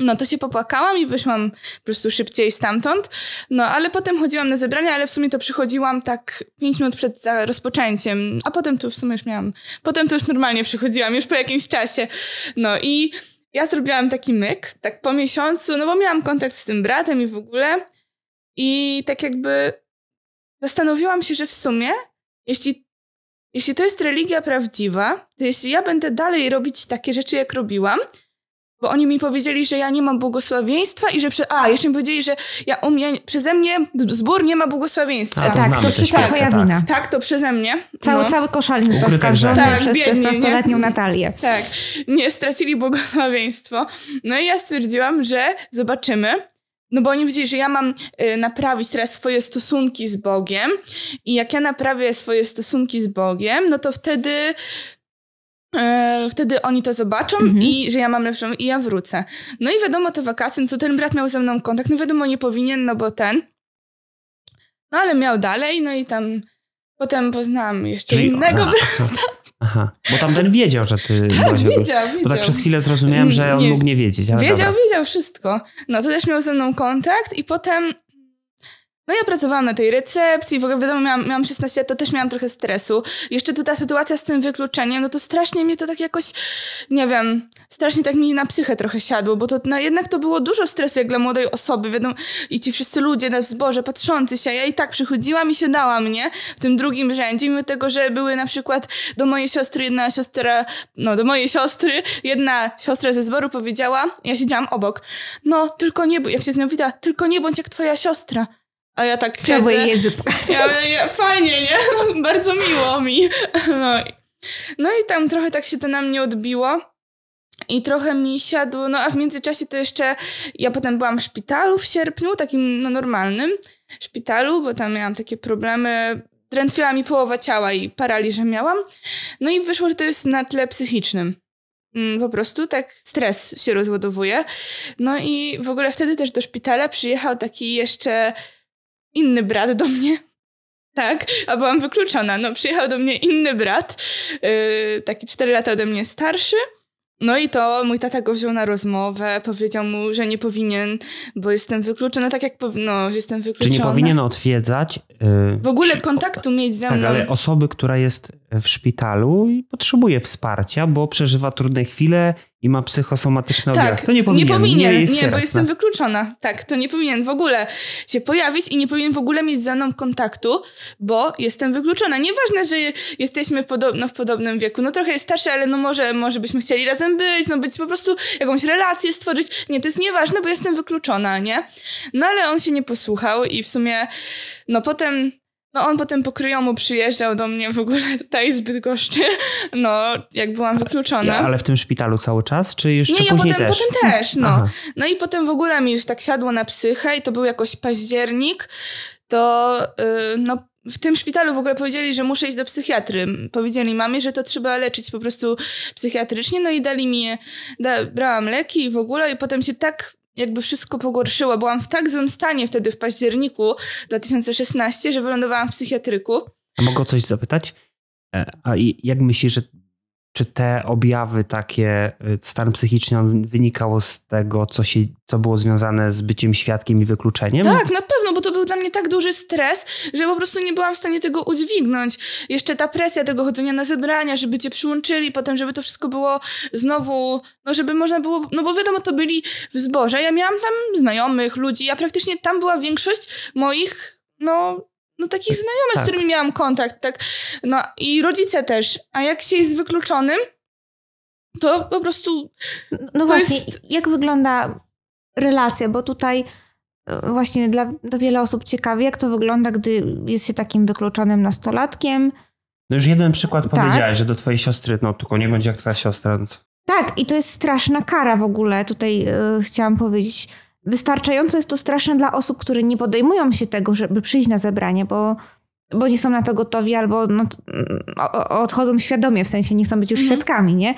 [SPEAKER 1] no to się popłakałam i wyszłam po prostu szybciej stamtąd. No ale potem chodziłam na zebrania, ale w sumie to przychodziłam tak 5 minut przed rozpoczęciem, a potem tu w sumie już miałam. Potem to już normalnie przychodziłam, już po jakimś czasie. No i ja zrobiłam taki myk, tak po miesiącu, no bo miałam kontakt z tym bratem i w ogóle. I tak jakby zastanowiłam się, że w sumie, jeśli, jeśli to jest religia prawdziwa, to jeśli ja będę dalej robić takie rzeczy, jak robiłam, bo oni mi powiedzieli, że ja nie mam błogosławieństwa i że... Prze... A, jeszcze mi powiedzieli, że ja u mnie, przeze mnie zbór nie ma błogosławieństwa. A, to tak, to wszystko twoja tak. wina. Tak, to przeze mnie. Cały, no. cały koszalnik został oskarżony tak, przez 16-letnią Natalię. Tak, nie stracili błogosławieństwo. No i ja stwierdziłam, że zobaczymy. No bo oni wiedzieli, że ja mam y, naprawić teraz swoje stosunki z Bogiem i jak ja naprawię swoje stosunki z Bogiem, no to wtedy E, wtedy oni to zobaczą mhm. i że ja mam lepszą i ja wrócę. No i wiadomo, te wakacje, no ten brat miał ze mną kontakt, no wiadomo, nie powinien, no bo ten. No ale miał dalej, no i tam potem poznałam jeszcze Czyli innego brata.
[SPEAKER 2] Aha, bo tamten wiedział, że ty tak, wiedział, wiedział. Bo tak przez chwilę zrozumiałem, że on nie, mógł nie wiedzieć. wiedział, dobra.
[SPEAKER 1] wiedział wszystko. No to też miał ze mną kontakt i potem no ja pracowałam na tej recepcji, w ogóle wiadomo, miałam, miałam 16 lat, to też miałam trochę stresu. Jeszcze tu ta sytuacja z tym wykluczeniem, no to strasznie mnie to tak jakoś, nie wiem, strasznie tak mi na psychę trochę siadło, bo to no jednak to było dużo stresu jak dla młodej osoby, wiadomo, i ci wszyscy ludzie na wzborze patrzący się, ja i tak przychodziłam i siadała mnie w tym drugim rzędzie, mimo tego, że były na przykład do mojej siostry jedna siostra, no do mojej siostry, jedna siostra ze zboru powiedziała, ja siedziałam obok, no tylko nie, jak się z nią wita, tylko nie bądź jak twoja siostra. A ja tak siedzę. Trzeba jej Ja, ja, fajnie, nie? bardzo miło mi. No i, no i tam trochę tak się to na mnie odbiło. I trochę mi siadło, no a w międzyczasie to jeszcze ja potem byłam w szpitalu w sierpniu, takim no, normalnym szpitalu, bo tam miałam takie problemy. Drętwiła mi połowa ciała i paraliżem miałam. No i wyszło, że to jest na tle psychicznym. Mm, po prostu tak stres się rozładowuje. No i w ogóle wtedy też do szpitala przyjechał taki jeszcze inny brat do mnie. Tak, a byłam wykluczona. No, przyjechał do mnie inny brat, yy, taki 4 lata ode mnie starszy. No i to mój tata go wziął na rozmowę, powiedział mu, że nie powinien, bo jestem wykluczona, tak jak powinno, że jestem wykluczona. Czy nie powinien
[SPEAKER 2] odwiedzać? Yy,
[SPEAKER 1] w ogóle kontaktu mieć ze tak, mną. Tak, ale
[SPEAKER 2] osoby, która jest w szpitalu i potrzebuje wsparcia, bo przeżywa trudne chwile i ma psychosomatyczne tak, objawy. To nie powinien. Nie powinien, nie, nie bo jestem
[SPEAKER 1] wykluczona. Tak, to nie powinien w ogóle się pojawić i nie powinien w ogóle mieć ze mną kontaktu, bo jestem wykluczona. Nieważne, że jesteśmy podobno w podobnym wieku. No trochę jest starszy, ale no może, może byśmy chcieli razem być, no być po prostu jakąś relację stworzyć. Nie, to jest nieważne, bo jestem wykluczona, nie? No ale on się nie posłuchał i w sumie no potem no on potem po kryjomu przyjeżdżał do mnie w ogóle tutaj zbyt Bydgoszczy, no jak byłam wykluczona. Ja, ale
[SPEAKER 2] w tym szpitalu cały czas, czy jeszcze Nie, ja później potem, też? potem też, no. Aha.
[SPEAKER 1] No i potem w ogóle mi już tak siadło na psychę i to był jakoś październik, to yy, no w tym szpitalu w ogóle powiedzieli, że muszę iść do psychiatry. Powiedzieli mamie, że to trzeba leczyć po prostu psychiatrycznie, no i dali mi, da, brałam leki i w ogóle i potem się tak jakby wszystko pogorszyło. Byłam w tak złym stanie wtedy w październiku 2016, że wylądowałam w psychiatryku.
[SPEAKER 2] A mogę coś zapytać? E, a jak myślisz, że czy te objawy takie, y, stan psychiczny, on wynikało z tego, co, się, co było związane z byciem świadkiem i wykluczeniem? Tak,
[SPEAKER 1] na pewno, bo to był dla mnie tak duży stres, że po prostu nie byłam w stanie tego udźwignąć. Jeszcze ta presja tego chodzenia na zebrania, żeby cię przyłączyli, potem, żeby to wszystko było znowu, no żeby można było, no bo wiadomo, to byli w zborze, ja miałam tam znajomych, ludzi, ja praktycznie tam była większość moich, no no takich tak. znajomych, tak. z którymi miałam kontakt, tak. No i rodzice też. A jak się jest wykluczonym, to po prostu. No właśnie, jest... jak wygląda relacja? Bo tutaj
[SPEAKER 3] e, właśnie dla, do wiele osób ciekawi, jak to wygląda, gdy jest się takim wykluczonym nastolatkiem.
[SPEAKER 2] No już jeden przykład tak. powiedziałeś, że do twojej siostry, no tylko nie będzie jak twoja siostra. No
[SPEAKER 3] tak, i to jest straszna kara w ogóle, tutaj yy, chciałam powiedzieć Wystarczająco jest to straszne dla osób, które nie podejmują się tego, żeby przyjść na zebranie, bo, bo nie są na to gotowi albo no, odchodzą świadomie, w sensie nie chcą być już mhm. świadkami, nie?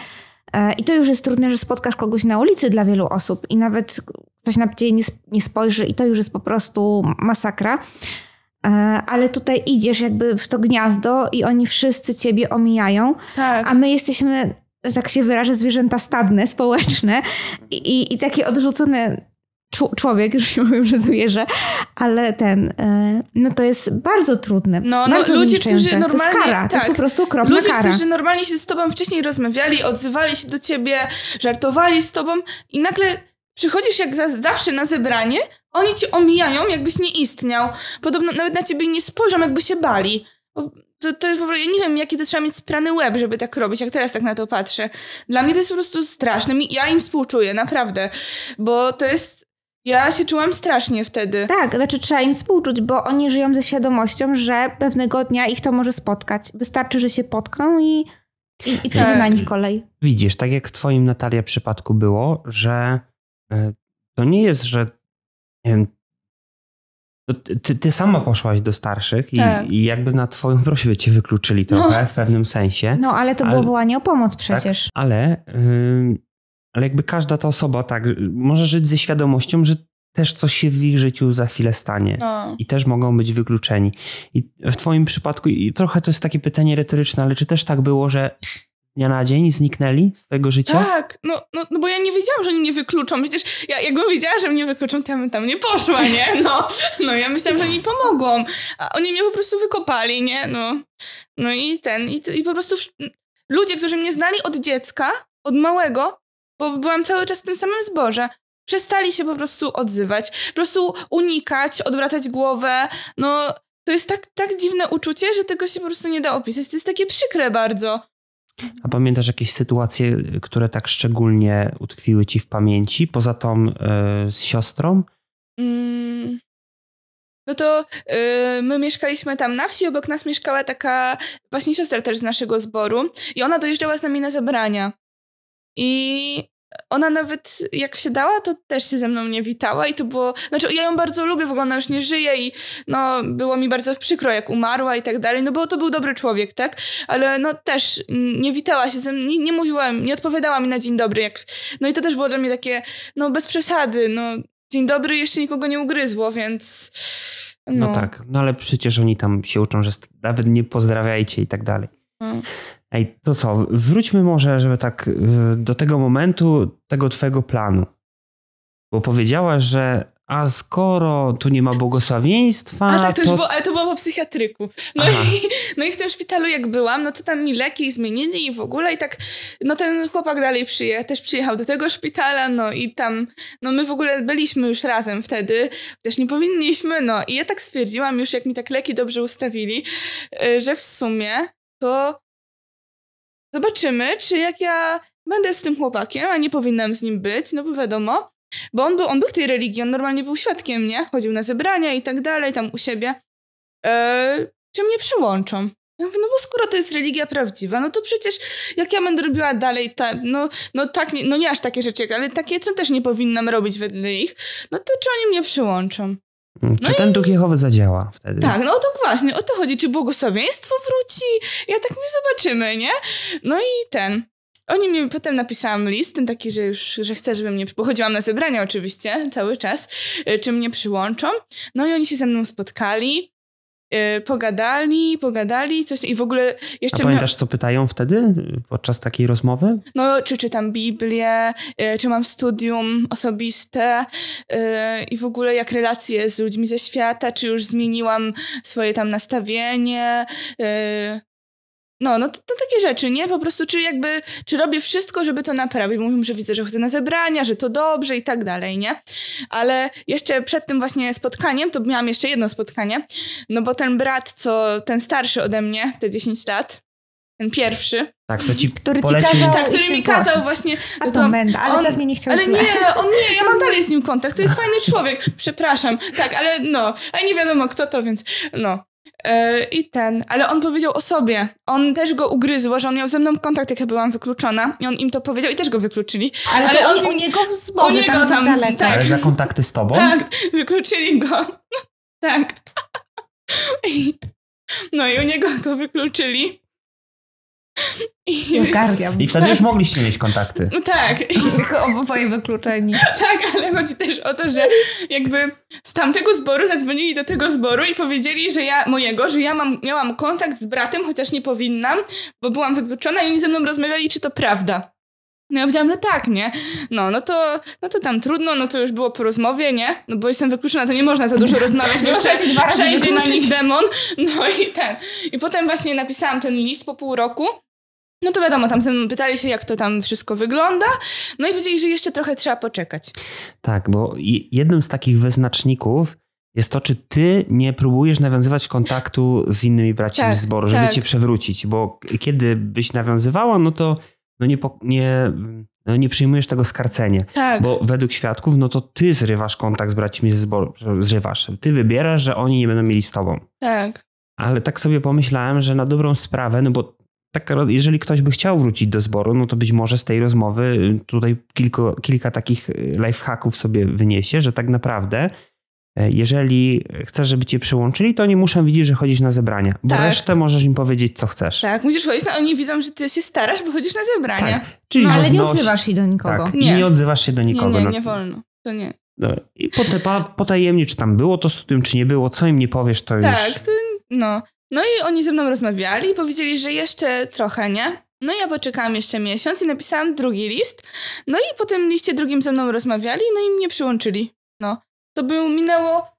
[SPEAKER 3] E, I to już jest trudne, że spotkasz kogoś na ulicy dla wielu osób i nawet ktoś na ciebie nie, spojrzy i to już jest po prostu masakra. E, ale tutaj idziesz jakby w to gniazdo i oni wszyscy ciebie omijają, tak. a my jesteśmy, że tak się wyrażę, zwierzęta stadne, społeczne i, i, i takie odrzucone człowiek, już się mówił, że zwierzę, ale ten, e, no to jest bardzo trudne. No, no bardzo no ludzie, którzy normalnie. To jest kara, tak, to jest tak. po prostu okropna ludzie, kara. którzy
[SPEAKER 1] normalnie się z tobą wcześniej rozmawiali, odzywali się do ciebie, żartowali z tobą i nagle przychodzisz jak za, zawsze na zebranie, oni ci omijają, jakbyś nie istniał. Podobno nawet na ciebie nie spojrzą, jakby się bali. To, to jest po prostu, ja nie wiem, jaki to trzeba mieć sprany łeb, żeby tak robić, jak teraz tak na to patrzę. Dla mnie to jest po prostu straszne. Ja im współczuję, naprawdę. Bo to jest ja się czułam strasznie
[SPEAKER 3] wtedy. Tak, znaczy trzeba im współczuć, bo oni żyją ze świadomością, że pewnego dnia ich to może spotkać. Wystarczy, że się potkną i, i, i przyjdzie tak. na nich kolej.
[SPEAKER 2] Widzisz, tak jak w twoim Natalia przypadku było, że e, to nie jest, że nie wiem, no, ty, ty, sama poszłaś do starszych i, tak. i, jakby na twoją prośbę cię wykluczyli trochę no. w pewnym sensie. No, ale to było
[SPEAKER 3] wołanie o pomoc tak, przecież.
[SPEAKER 2] Tak, ale... Yy, ale jakby każda ta osoba tak może żyć ze świadomością, że też coś się w ich życiu za chwilę stanie no. i też mogą być wykluczeni. I w twoim przypadku, i trochę to jest takie pytanie retoryczne, ale czy też tak było, że dnia na dzień zniknęli z twojego życia? Tak,
[SPEAKER 1] no, no, no bo ja nie wiedziałam, że mnie wykluczą. Przecież ja, jakbym wiedziała, że mnie wykluczą, to ja bym tam nie poszła, nie? No, no ja myślałam, że mi pomogą. A oni mnie po prostu wykopali, nie? No, no i ten, i, i po prostu ludzie, którzy mnie znali od dziecka, od małego, bo byłam cały czas w tym samym zborze. Przestali się po prostu odzywać, po prostu unikać, odwracać głowę. No, to jest tak, tak dziwne uczucie, że tego się po prostu nie da opisać. To jest takie przykre bardzo.
[SPEAKER 2] A pamiętasz jakieś sytuacje, które tak szczególnie utkwiły ci w pamięci, poza tą yy, z siostrą?
[SPEAKER 1] Mm. No to yy, my mieszkaliśmy tam na wsi, obok nas mieszkała taka właśnie siostra też z naszego zboru i ona dojeżdżała z nami na zebrania. I ona nawet jak się dała, to też się ze mną nie witała i to było, znaczy ja ją bardzo lubię, w ogóle ona już nie żyje i no było mi bardzo przykro jak umarła i tak dalej, no bo to był dobry człowiek, tak? Ale no też nie witała się ze mną, nie, nie mówiła, nie odpowiadała mi na dzień dobry, jak, no i to też było dla mnie takie, no bez przesady, no dzień dobry jeszcze nikogo nie ugryzło, więc... No, no tak,
[SPEAKER 2] no ale przecież oni tam się uczą, że nawet nie pozdrawiajcie i tak dalej. No. Ej, to co, wróćmy może, żeby tak y, do tego momentu, tego twojego planu. Bo powiedziałaś, że a skoro tu nie ma błogosławieństwa. A tak, to, już było, ale to
[SPEAKER 1] było po psychiatryku. No i, no i w tym szpitalu, jak byłam, no to tam mi leki zmienili i w ogóle, i tak, no ten chłopak dalej przyje, też przyjechał do tego szpitala, no i tam, no my w ogóle byliśmy już razem wtedy, też nie powinniśmy, no i ja tak stwierdziłam już, jak mi tak leki dobrze ustawili, y, że w sumie to Zobaczymy, czy jak ja będę z tym chłopakiem, a nie powinnam z nim być, no bo wiadomo, bo on był, on był w tej religii, on normalnie był świadkiem, nie? Chodził na zebrania i tak dalej, tam u siebie. Eee, czy mnie przyłączą? Ja mówię, no bo skoro to jest religia prawdziwa, no to przecież jak ja będę robiła dalej, ta, no, no, tak, nie, no nie aż takie rzeczy, ale takie, co też nie powinnam robić wedle ich, no to czy oni mnie przyłączą?
[SPEAKER 2] Mm, no czy no ten i... duch Jehowy zadziała wtedy? Tak,
[SPEAKER 1] no to właśnie, o to chodzi. Czy błogosławieństwo wróci? Ja tak mi zobaczymy, nie? No i ten. Oni mi potem napisałam list, ten taki, że już, że chcę, żebym nie bo chodziłam na zebrania oczywiście cały czas, y, czy mnie przyłączą. No i oni się ze mną spotkali. Y, pogadali, pogadali, coś i w ogóle jeszcze... A pamiętasz, miał...
[SPEAKER 2] co pytają wtedy podczas takiej rozmowy?
[SPEAKER 1] No, czy czytam Biblię, y, czy mam studium osobiste y, i w ogóle jak relacje z ludźmi ze świata, czy już zmieniłam swoje tam nastawienie, no, no to, to, takie rzeczy, nie? Po prostu, czy jakby, czy robię wszystko, żeby to naprawić. Mówią, że widzę, że chodzę na zebrania, że to dobrze i tak dalej, nie? Ale jeszcze przed tym właśnie spotkaniem, to miałam jeszcze jedno spotkanie, no bo ten brat, co ten starszy ode mnie, te 10 lat, ten pierwszy. Tak, co ci który polecił. Ci kazał, tak, który mi kazał właśnie. A to, to menda, ale on, pewnie nie chciał Ale nie, on nie, ja mam dalej z nim kontakt, to jest fajny człowiek, przepraszam. Tak, ale no, a nie wiadomo kto to, więc no. E, I ten, ale on powiedział o sobie. On też go ugryzło, że on miał ze mną kontakt, jak ja byłam wykluczona, i on im to powiedział i też go wykluczyli. Ale, ale on u niego w zborze, u niego tam, tam daleko. Tak. Ale za
[SPEAKER 2] kontakty z tobą? Tak,
[SPEAKER 1] wykluczyli go. tak. No i u niego go wykluczyli. I, I wtedy już
[SPEAKER 2] mogliście mieć kontakty. No
[SPEAKER 1] tak. Tylko oboje wykluczeni. Tak, ale chodzi też o to, że jakby z tamtego zboru zadzwonili do tego zboru i powiedzieli, że ja mojego, że ja mam, miałam kontakt z bratem, chociaż nie powinnam, bo byłam wykluczona i oni ze mną rozmawiali, czy to prawda. No ja powiedziałam, że no tak, nie? No, no to, no to tam trudno, no to już było po rozmowie, nie? No bo jestem wykluczona, to nie można za dużo rozmawiać, bo jeszcze przejdzie na nich demon. No i ten. I potem właśnie napisałam ten list po pół roku. No to wiadomo, tam pytali się, jak to tam wszystko wygląda, no i powiedzieli, że jeszcze trochę trzeba poczekać.
[SPEAKER 2] Tak, bo jednym z takich wyznaczników jest to, czy ty nie próbujesz nawiązywać kontaktu z innymi braciami tak, zboru, żeby tak. cię przewrócić, bo kiedy byś nawiązywała, no to no nie, nie, no nie przyjmujesz tego skarcenie. Tak. Bo według świadków, no to ty zrywasz kontakt z braćmi z zboru, zrywasz. Ty wybierasz, że oni nie będą mieli z tobą. Tak. Ale tak sobie pomyślałem, że na dobrą sprawę, no bo tak, jeżeli ktoś by chciał wrócić do zboru, no to być może z tej rozmowy y, tutaj kilku, kilka takich y, lifehacków sobie wyniesie, że tak naprawdę E, jeżeli chcesz, żeby cię przyłączyli, to oni muszą widzieć, że chodzisz na zebrania, bo tak. resztę możesz im powiedzieć, co chcesz.
[SPEAKER 1] Tak, musisz chodzić, no oni widzą, że ty się starasz, bo chodzisz na zebrania. Tak. Czyli no, ale znoś... nie odzywasz się do nikogo. Tak. Nie. nie odzywasz
[SPEAKER 2] się do nikogo. Nie, nie, no. nie
[SPEAKER 1] wolno. To nie.
[SPEAKER 2] No. I potem, potajemnie, czy tam było to studium, czy nie było, co im nie powiesz, to już... Tak,
[SPEAKER 1] no. No i oni ze mną rozmawiali i powiedzieli, że jeszcze trochę, nie? No i ja poczekałam jeszcze miesiąc i napisałam drugi list. No i po tym liście drugim ze mną rozmawiali, no i mnie przyłączyli. No to by minęło.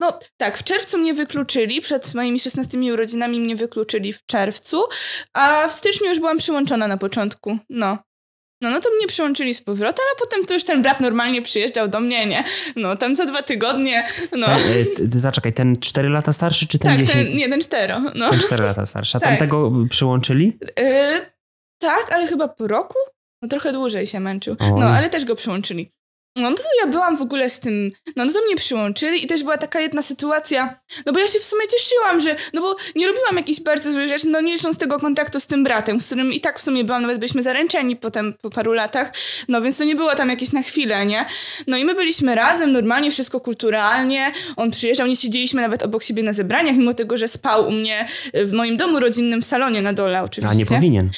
[SPEAKER 1] No tak, w czerwcu mnie wykluczyli, przed moimi 16 urodzinami mnie wykluczyli w czerwcu, a w styczniu już byłam przyłączona na początku. No. No, no to mnie przyłączyli z powrotem, a potem to już ten brat normalnie przyjeżdżał do mnie, nie? No, tam co dwa tygodnie, no. E, e,
[SPEAKER 2] zaczekaj, ten 4 lata starszy, czy ten tak, 10? Ten, nie,
[SPEAKER 1] ten 4, no. Ten 4
[SPEAKER 2] lata starszy, a tak. tamtego y, przyłączyli?
[SPEAKER 1] E, tak, ale chyba po roku? No trochę dłużej się męczył. O. No, ale też go przyłączyli. No, to ja byłam w ogóle z tym, no, no to mnie przyłączyli i też była taka jedna sytuacja, no bo ja się w sumie cieszyłam, że, no bo nie robiłam jakichś bardzo złych rzeczy, no nie licząc tego kontaktu z tym bratem, z którym i tak w sumie byłam, nawet byliśmy zaręczeni potem po paru latach, no więc to nie było tam jakieś na chwilę, nie? No i my byliśmy razem, normalnie, wszystko kulturalnie, on przyjeżdżał, nie siedzieliśmy nawet obok siebie na zebraniach, mimo tego, że spał u mnie w moim domu rodzinnym w salonie na dole oczywiście. A nie powinien.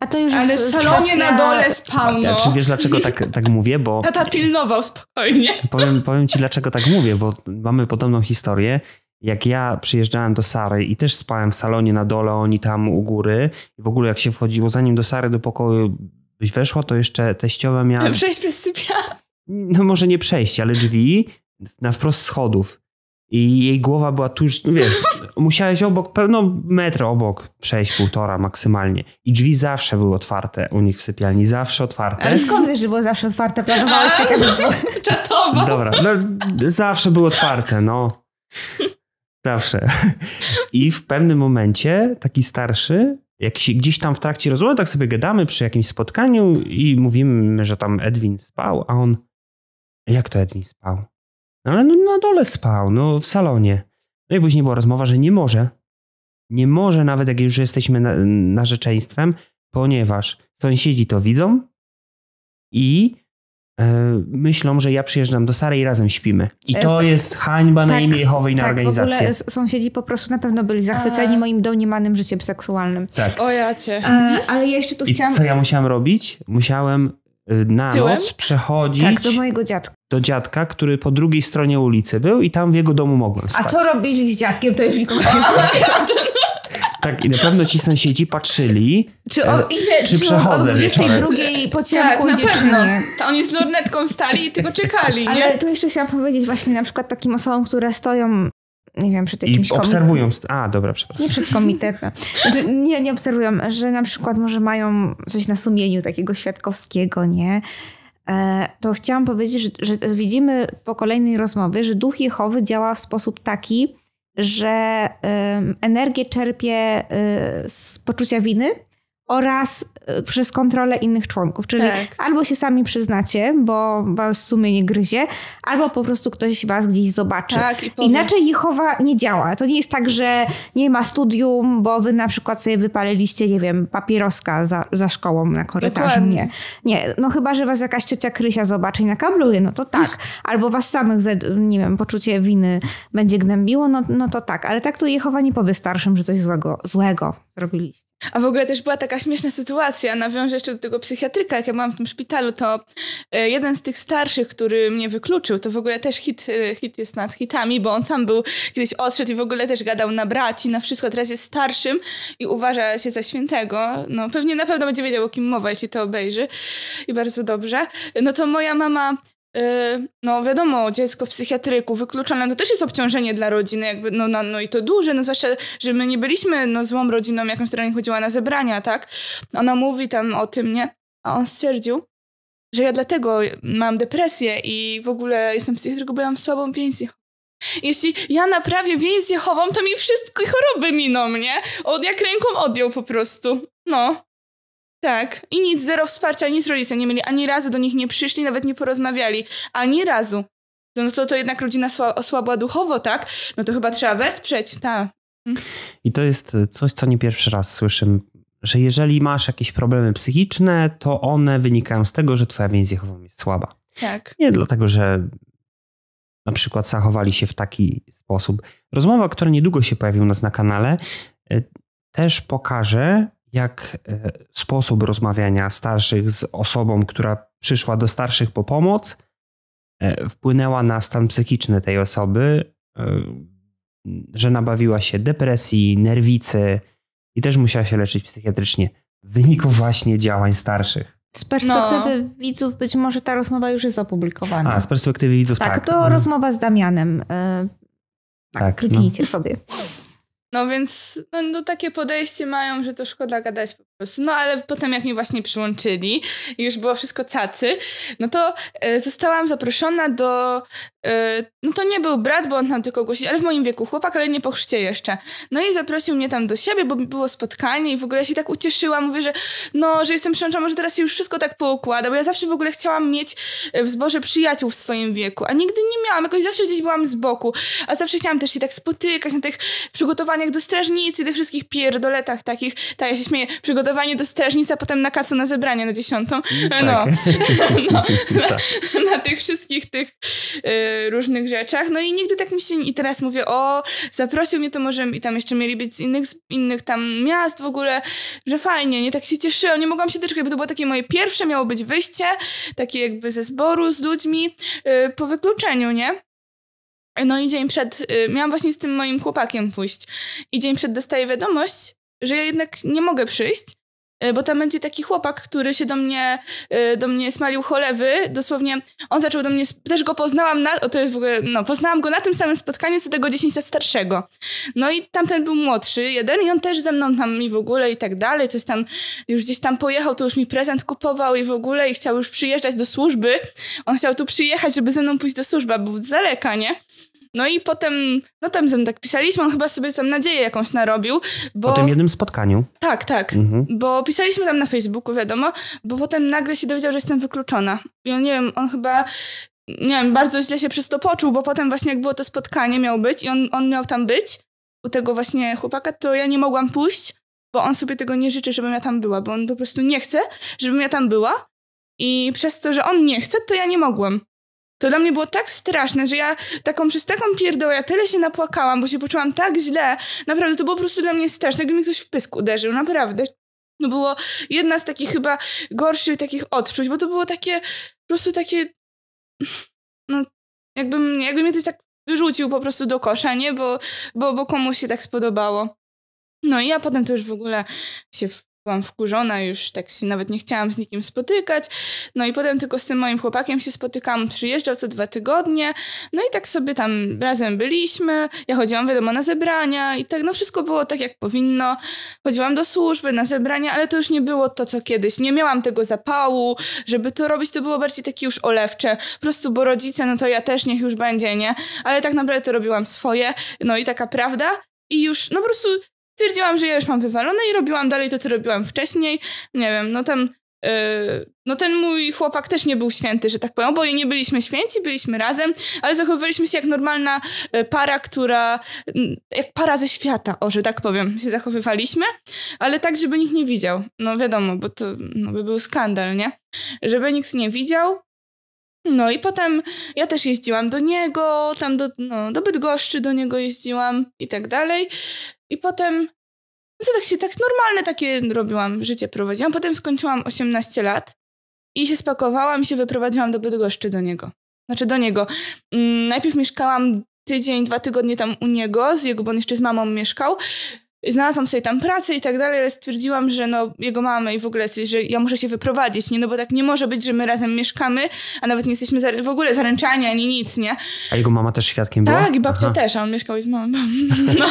[SPEAKER 1] A to już Ale w salonie kwestia... na dole spał. Tak, no. Czy
[SPEAKER 2] wiesz, dlaczego tak, tak mówię? Bo. Tata
[SPEAKER 1] pilnował spokojnie.
[SPEAKER 2] Powiem, powiem ci, dlaczego tak mówię, bo mamy podobną historię. Jak ja przyjeżdżałem do Sary i też spałem w salonie na dole, oni tam u góry, i w ogóle jak się wchodziło, zanim do Sary do pokoju byś weszła, to jeszcze teściowa miała. Przejść
[SPEAKER 1] przez sypialnię.
[SPEAKER 2] No może nie przejść, ale drzwi na wprost schodów i jej głowa była tuż, wiesz, musiałeś obok, pewno metr obok przejść, półtora maksymalnie. I drzwi zawsze były otwarte u nich w sypialni, zawsze otwarte. Ale skąd
[SPEAKER 3] wiesz, że było zawsze otwarte? Planowałeś się tak czatowo. Dobra,
[SPEAKER 2] no, zawsze były otwarte, no. Zawsze. I w pewnym momencie taki starszy, jak się gdzieś tam w trakcie rozmowy, tak sobie gadamy przy jakimś spotkaniu i mówimy, że tam Edwin spał, a on, jak to Edwin spał? ale no, na dole spał, no w salonie. No i później była rozmowa, że nie może. Nie może nawet, jak już jesteśmy na, narzeczeństwem, ponieważ sąsiedzi to widzą i yy, myślą, że ja przyjeżdżam do Sary i razem śpimy. I e, to e, jest hańba tak, na imię Jehowej, na tak, organizację. W ogóle
[SPEAKER 3] sąsiedzi po prostu na pewno byli zachwyceni A. E. moim domniemanym życiem seksualnym. Tak. O ja cię. E, ale ja jeszcze tu I chciałam... co ja
[SPEAKER 2] musiałam robić? Musiałem y, na noc przechodzić. Tak, do
[SPEAKER 3] mojego dziadka
[SPEAKER 2] do dziadka, który po drugiej stronie ulicy był i tam w jego domu mogłem spać. A co
[SPEAKER 3] robili z dziadkiem, to już nikomu nie
[SPEAKER 2] Tak, i na pewno ci sąsiedzi patrzyli, czy, on e, idzie, czy, czy przechodzę on tej
[SPEAKER 3] drugiej po ciemku tak, na pewno.
[SPEAKER 1] To oni z lornetką stali i tylko czekali, Ale nie? tu
[SPEAKER 3] jeszcze chciałam powiedzieć właśnie na przykład takim osobom, które stoją nie wiem, przed jakimś I obserwują.
[SPEAKER 2] A, dobra, przepraszam. Nie przed
[SPEAKER 1] komitetem.
[SPEAKER 3] Znaczy, nie, nie obserwują, że na przykład może mają coś na sumieniu takiego świadkowskiego, nie? E, to chciałam powiedzieć, że, że widzimy po kolejnej rozmowie, że duch Jehowy działa w sposób taki, że energię czerpie e, z poczucia winy, oraz y, przez kontrolę innych członków. Czyli tak. albo się sami przyznacie, bo was sumienie gryzie, albo po prostu ktoś was gdzieś zobaczy. Tak, Inaczej Jehowa nie działa. To nie jest tak, że nie ma studium, bo wy na przykład sobie wypaliliście, nie wiem, papieroska za, za szkołą na korytarzu. Nie. nie. No chyba, że was jakaś ciocia Krysia zobaczy i nakabluje, no to tak. Albo was samych, nie wiem, poczucie winy będzie gnębiło, no, no to tak. Ale tak to Jehowa nie powie starszym, że coś złego, złego zrobiliście.
[SPEAKER 1] A w ogóle też była taka taka śmieszna sytuacja, nawiążę jeszcze do tego psychiatryka, jak ja mam w tym szpitalu, to e, jeden z tych starszych, który mnie wykluczył, to w ogóle też hit, e, hit jest nad hitami, bo on sam był, kiedyś odszedł i w ogóle też gadał na braci, na wszystko, teraz jest starszym i uważa się za świętego, no pewnie na pewno będzie wiedział, o kim mowa, jeśli to obejrzy i bardzo dobrze, no to moja mama Y, no wiadomo, dziecko w psychiatryku wykluczone, to też jest obciążenie dla rodziny, jakby, no, no, no i to duże, no zwłaszcza, że my nie byliśmy no, złą rodziną, jakąś, która chodziła na zebrania, tak? Ona mówi tam o tym, nie? A on stwierdził, że ja dlatego mam depresję i w ogóle jestem psychiatryką, bo ja mam słabą więź jeśli ja naprawię więź chową, to mi wszystkie choroby miną, nie? Od jak ręką odjął po prostu. No. Tak, i nic, zero wsparcia, nic rodzice nie mieli, ani razu do nich nie przyszli, nawet nie porozmawiali, ani razu. No to, to jednak rodzina sła, osłabła duchowo, tak? No to chyba trzeba wesprzeć, tak. Mhm.
[SPEAKER 2] I to jest e, coś, co nie pierwszy raz słyszymy, że jeżeli masz jakieś problemy psychiczne, to one wynikają z tego, że twoja więź jest słaba. Tak. Nie dlatego, że na przykład zachowali się w taki sposób. Rozmowa, która niedługo się pojawiła u nas na kanale, e, też pokaże, jak e, sposób rozmawiania starszych z osobą, która przyszła do starszych po pomoc, e, wpłynęła na stan psychiczny tej osoby, e, że nabawiła się depresji, nerwicy i też musiała się leczyć psychiatrycznie w wyniku właśnie działań starszych. Z
[SPEAKER 3] perspektywy no. widzów być może ta rozmowa już jest opublikowana. A, z
[SPEAKER 2] perspektywy widzów tak. Tak, to mhm.
[SPEAKER 3] rozmowa z Damianem. Tak,
[SPEAKER 2] tak no. kliknijcie no.
[SPEAKER 3] sobie.
[SPEAKER 1] No więc no, no, takie podejście mają, że to szkoda gadać po no ale potem jak mnie właśnie przyłączyli i już było wszystko cacy, no to e, zostałam zaproszona do... E, no to nie był brat, bo on tam tylko głosił, ale w moim wieku chłopak, ale nie po chrzcie jeszcze. No i zaprosił mnie tam do siebie, bo było spotkanie i w ogóle ja się tak ucieszyłam. Mówię, że no, że jestem przyłączona, że teraz się już wszystko tak poukłada, bo ja zawsze w ogóle chciałam mieć e, w zborze przyjaciół w swoim wieku, a nigdy nie miałam. Jakoś zawsze gdzieś byłam z boku, a zawsze chciałam też się tak spotykać na tych przygotowaniach do strażnicy, tych wszystkich pierdoletach takich. Ta, ja się śmieję, przygotowania lodowanie do strażnicy, a potem na kacu na zebranie na dziesiątą. Mm, no. Tak. no na, tak. na, tych wszystkich tych y, różnych rzeczach. No i nigdy tak mi się... I teraz mówię, o, zaprosił mnie to może... I tam jeszcze mieli być z innych, z innych tam miast w ogóle, że fajnie, nie tak się cieszyłam, nie mogłam się doczekać, bo to było takie moje pierwsze, miało być wyjście, takie jakby ze zboru z ludźmi y, po wykluczeniu, nie? No i dzień przed, y, miałam właśnie z tym moim chłopakiem pójść. I dzień przed dostaję wiadomość, że ja jednak nie mogę przyjść, e, bo tam będzie taki chłopak, który się do mnie, e, do mnie smalił cholewy, dosłownie on zaczął do mnie, też go poznałam na, o to jest w ogóle, no, poznałam go na tym samym spotkaniu, co tego 10 lat starszego. No i tamten był młodszy, jeden i on też ze mną tam mi w ogóle i tak dalej, coś tam, już gdzieś tam pojechał, to już mi prezent kupował i w ogóle i chciał już przyjeżdżać do służby, on chciał tu przyjechać, żeby ze mną pójść do służby, bo z daleka, nie? No i potem, no tam ze mną tak pisaliśmy, on chyba sobie tam nadzieję jakąś narobił, bo... tym jednym spotkaniu. Tak, tak, mhm. bo pisaliśmy tam na Facebooku, wiadomo, bo potem nagle się dowiedział, że jestem wykluczona. I on, nie wiem, on chyba nie wiem, bardzo źle się przez to poczuł, bo potem właśnie jak było to spotkanie, miał być i on, on miał tam być, u tego właśnie chłopaka, to ja nie mogłam pójść, bo on sobie tego nie życzy, żebym ja tam była, bo on po prostu nie chce, żebym ja tam była i przez to, że on nie chce, to ja nie mogłam. To dla mnie było tak straszne, że ja taką przez taką pierdolę, ja tyle się napłakałam, bo się poczułam tak źle. Naprawdę, to było po prostu dla mnie straszne, jakby mi ktoś w pysku uderzył, naprawdę. No było jedna z takich chyba gorszych takich odczuć, bo to było takie, po prostu takie, no jakby, jakby mnie ktoś tak wyrzucił po prostu do kosza, nie? Bo, bo, bo komuś się tak spodobało. No i ja potem to już w ogóle się byłam wkurzona, już tak się nawet nie chciałam z nikim spotykać. No i potem tylko z tym moim chłopakiem się spotykam, przyjeżdżał co dwa tygodnie, no i tak sobie tam razem byliśmy. Ja chodziłam, wiadomo, na zebrania i tak, no wszystko było tak, jak powinno. Chodziłam do służby, na zebrania, ale to już nie było to, co kiedyś. Nie miałam tego zapału, żeby to robić, to było bardziej takie już olewcze. Po prostu, bo rodzice, no to ja też niech już będzie, nie? Ale tak naprawdę to robiłam swoje, no i taka prawda. I już, no po prostu Stwierdziłam, że ja już mam wywalone i robiłam dalej to, co robiłam wcześniej. Nie wiem, no tam y, no ten mój chłopak też nie był święty, że tak powiem, bo nie byliśmy święci, byliśmy razem, ale zachowywaliśmy się jak normalna y, para, która, jak para ze świata, o, że tak powiem, się zachowywaliśmy, ale tak, żeby nikt nie widział. No wiadomo, bo to no, by był skandal, nie? Żeby nikt nie widział. No i potem ja też jeździłam do niego, tam do, no, do Bydgoszczy do niego jeździłam i tak dalej. I potem, no tak się, tak normalne takie robiłam, życie prowadziłam. Potem skończyłam 18 lat i się spakowałam i się wyprowadziłam do Bydgoszczy do niego. Znaczy do niego. Mm, najpierw mieszkałam tydzień, dwa tygodnie tam u niego, z jego, bo on jeszcze z mamą mieszkał znalazłam sobie tam pracę i tak dalej, ale stwierdziłam, że no jego mamy i w ogóle, że ja muszę się wyprowadzić, nie? No bo tak nie może być, że my razem mieszkamy, a nawet nie jesteśmy w ogóle zaręczani ani nic, nie?
[SPEAKER 2] A jego mama też świadkiem była? Tak, i babcia Aha. też,
[SPEAKER 1] a on mieszkał z mamą. No,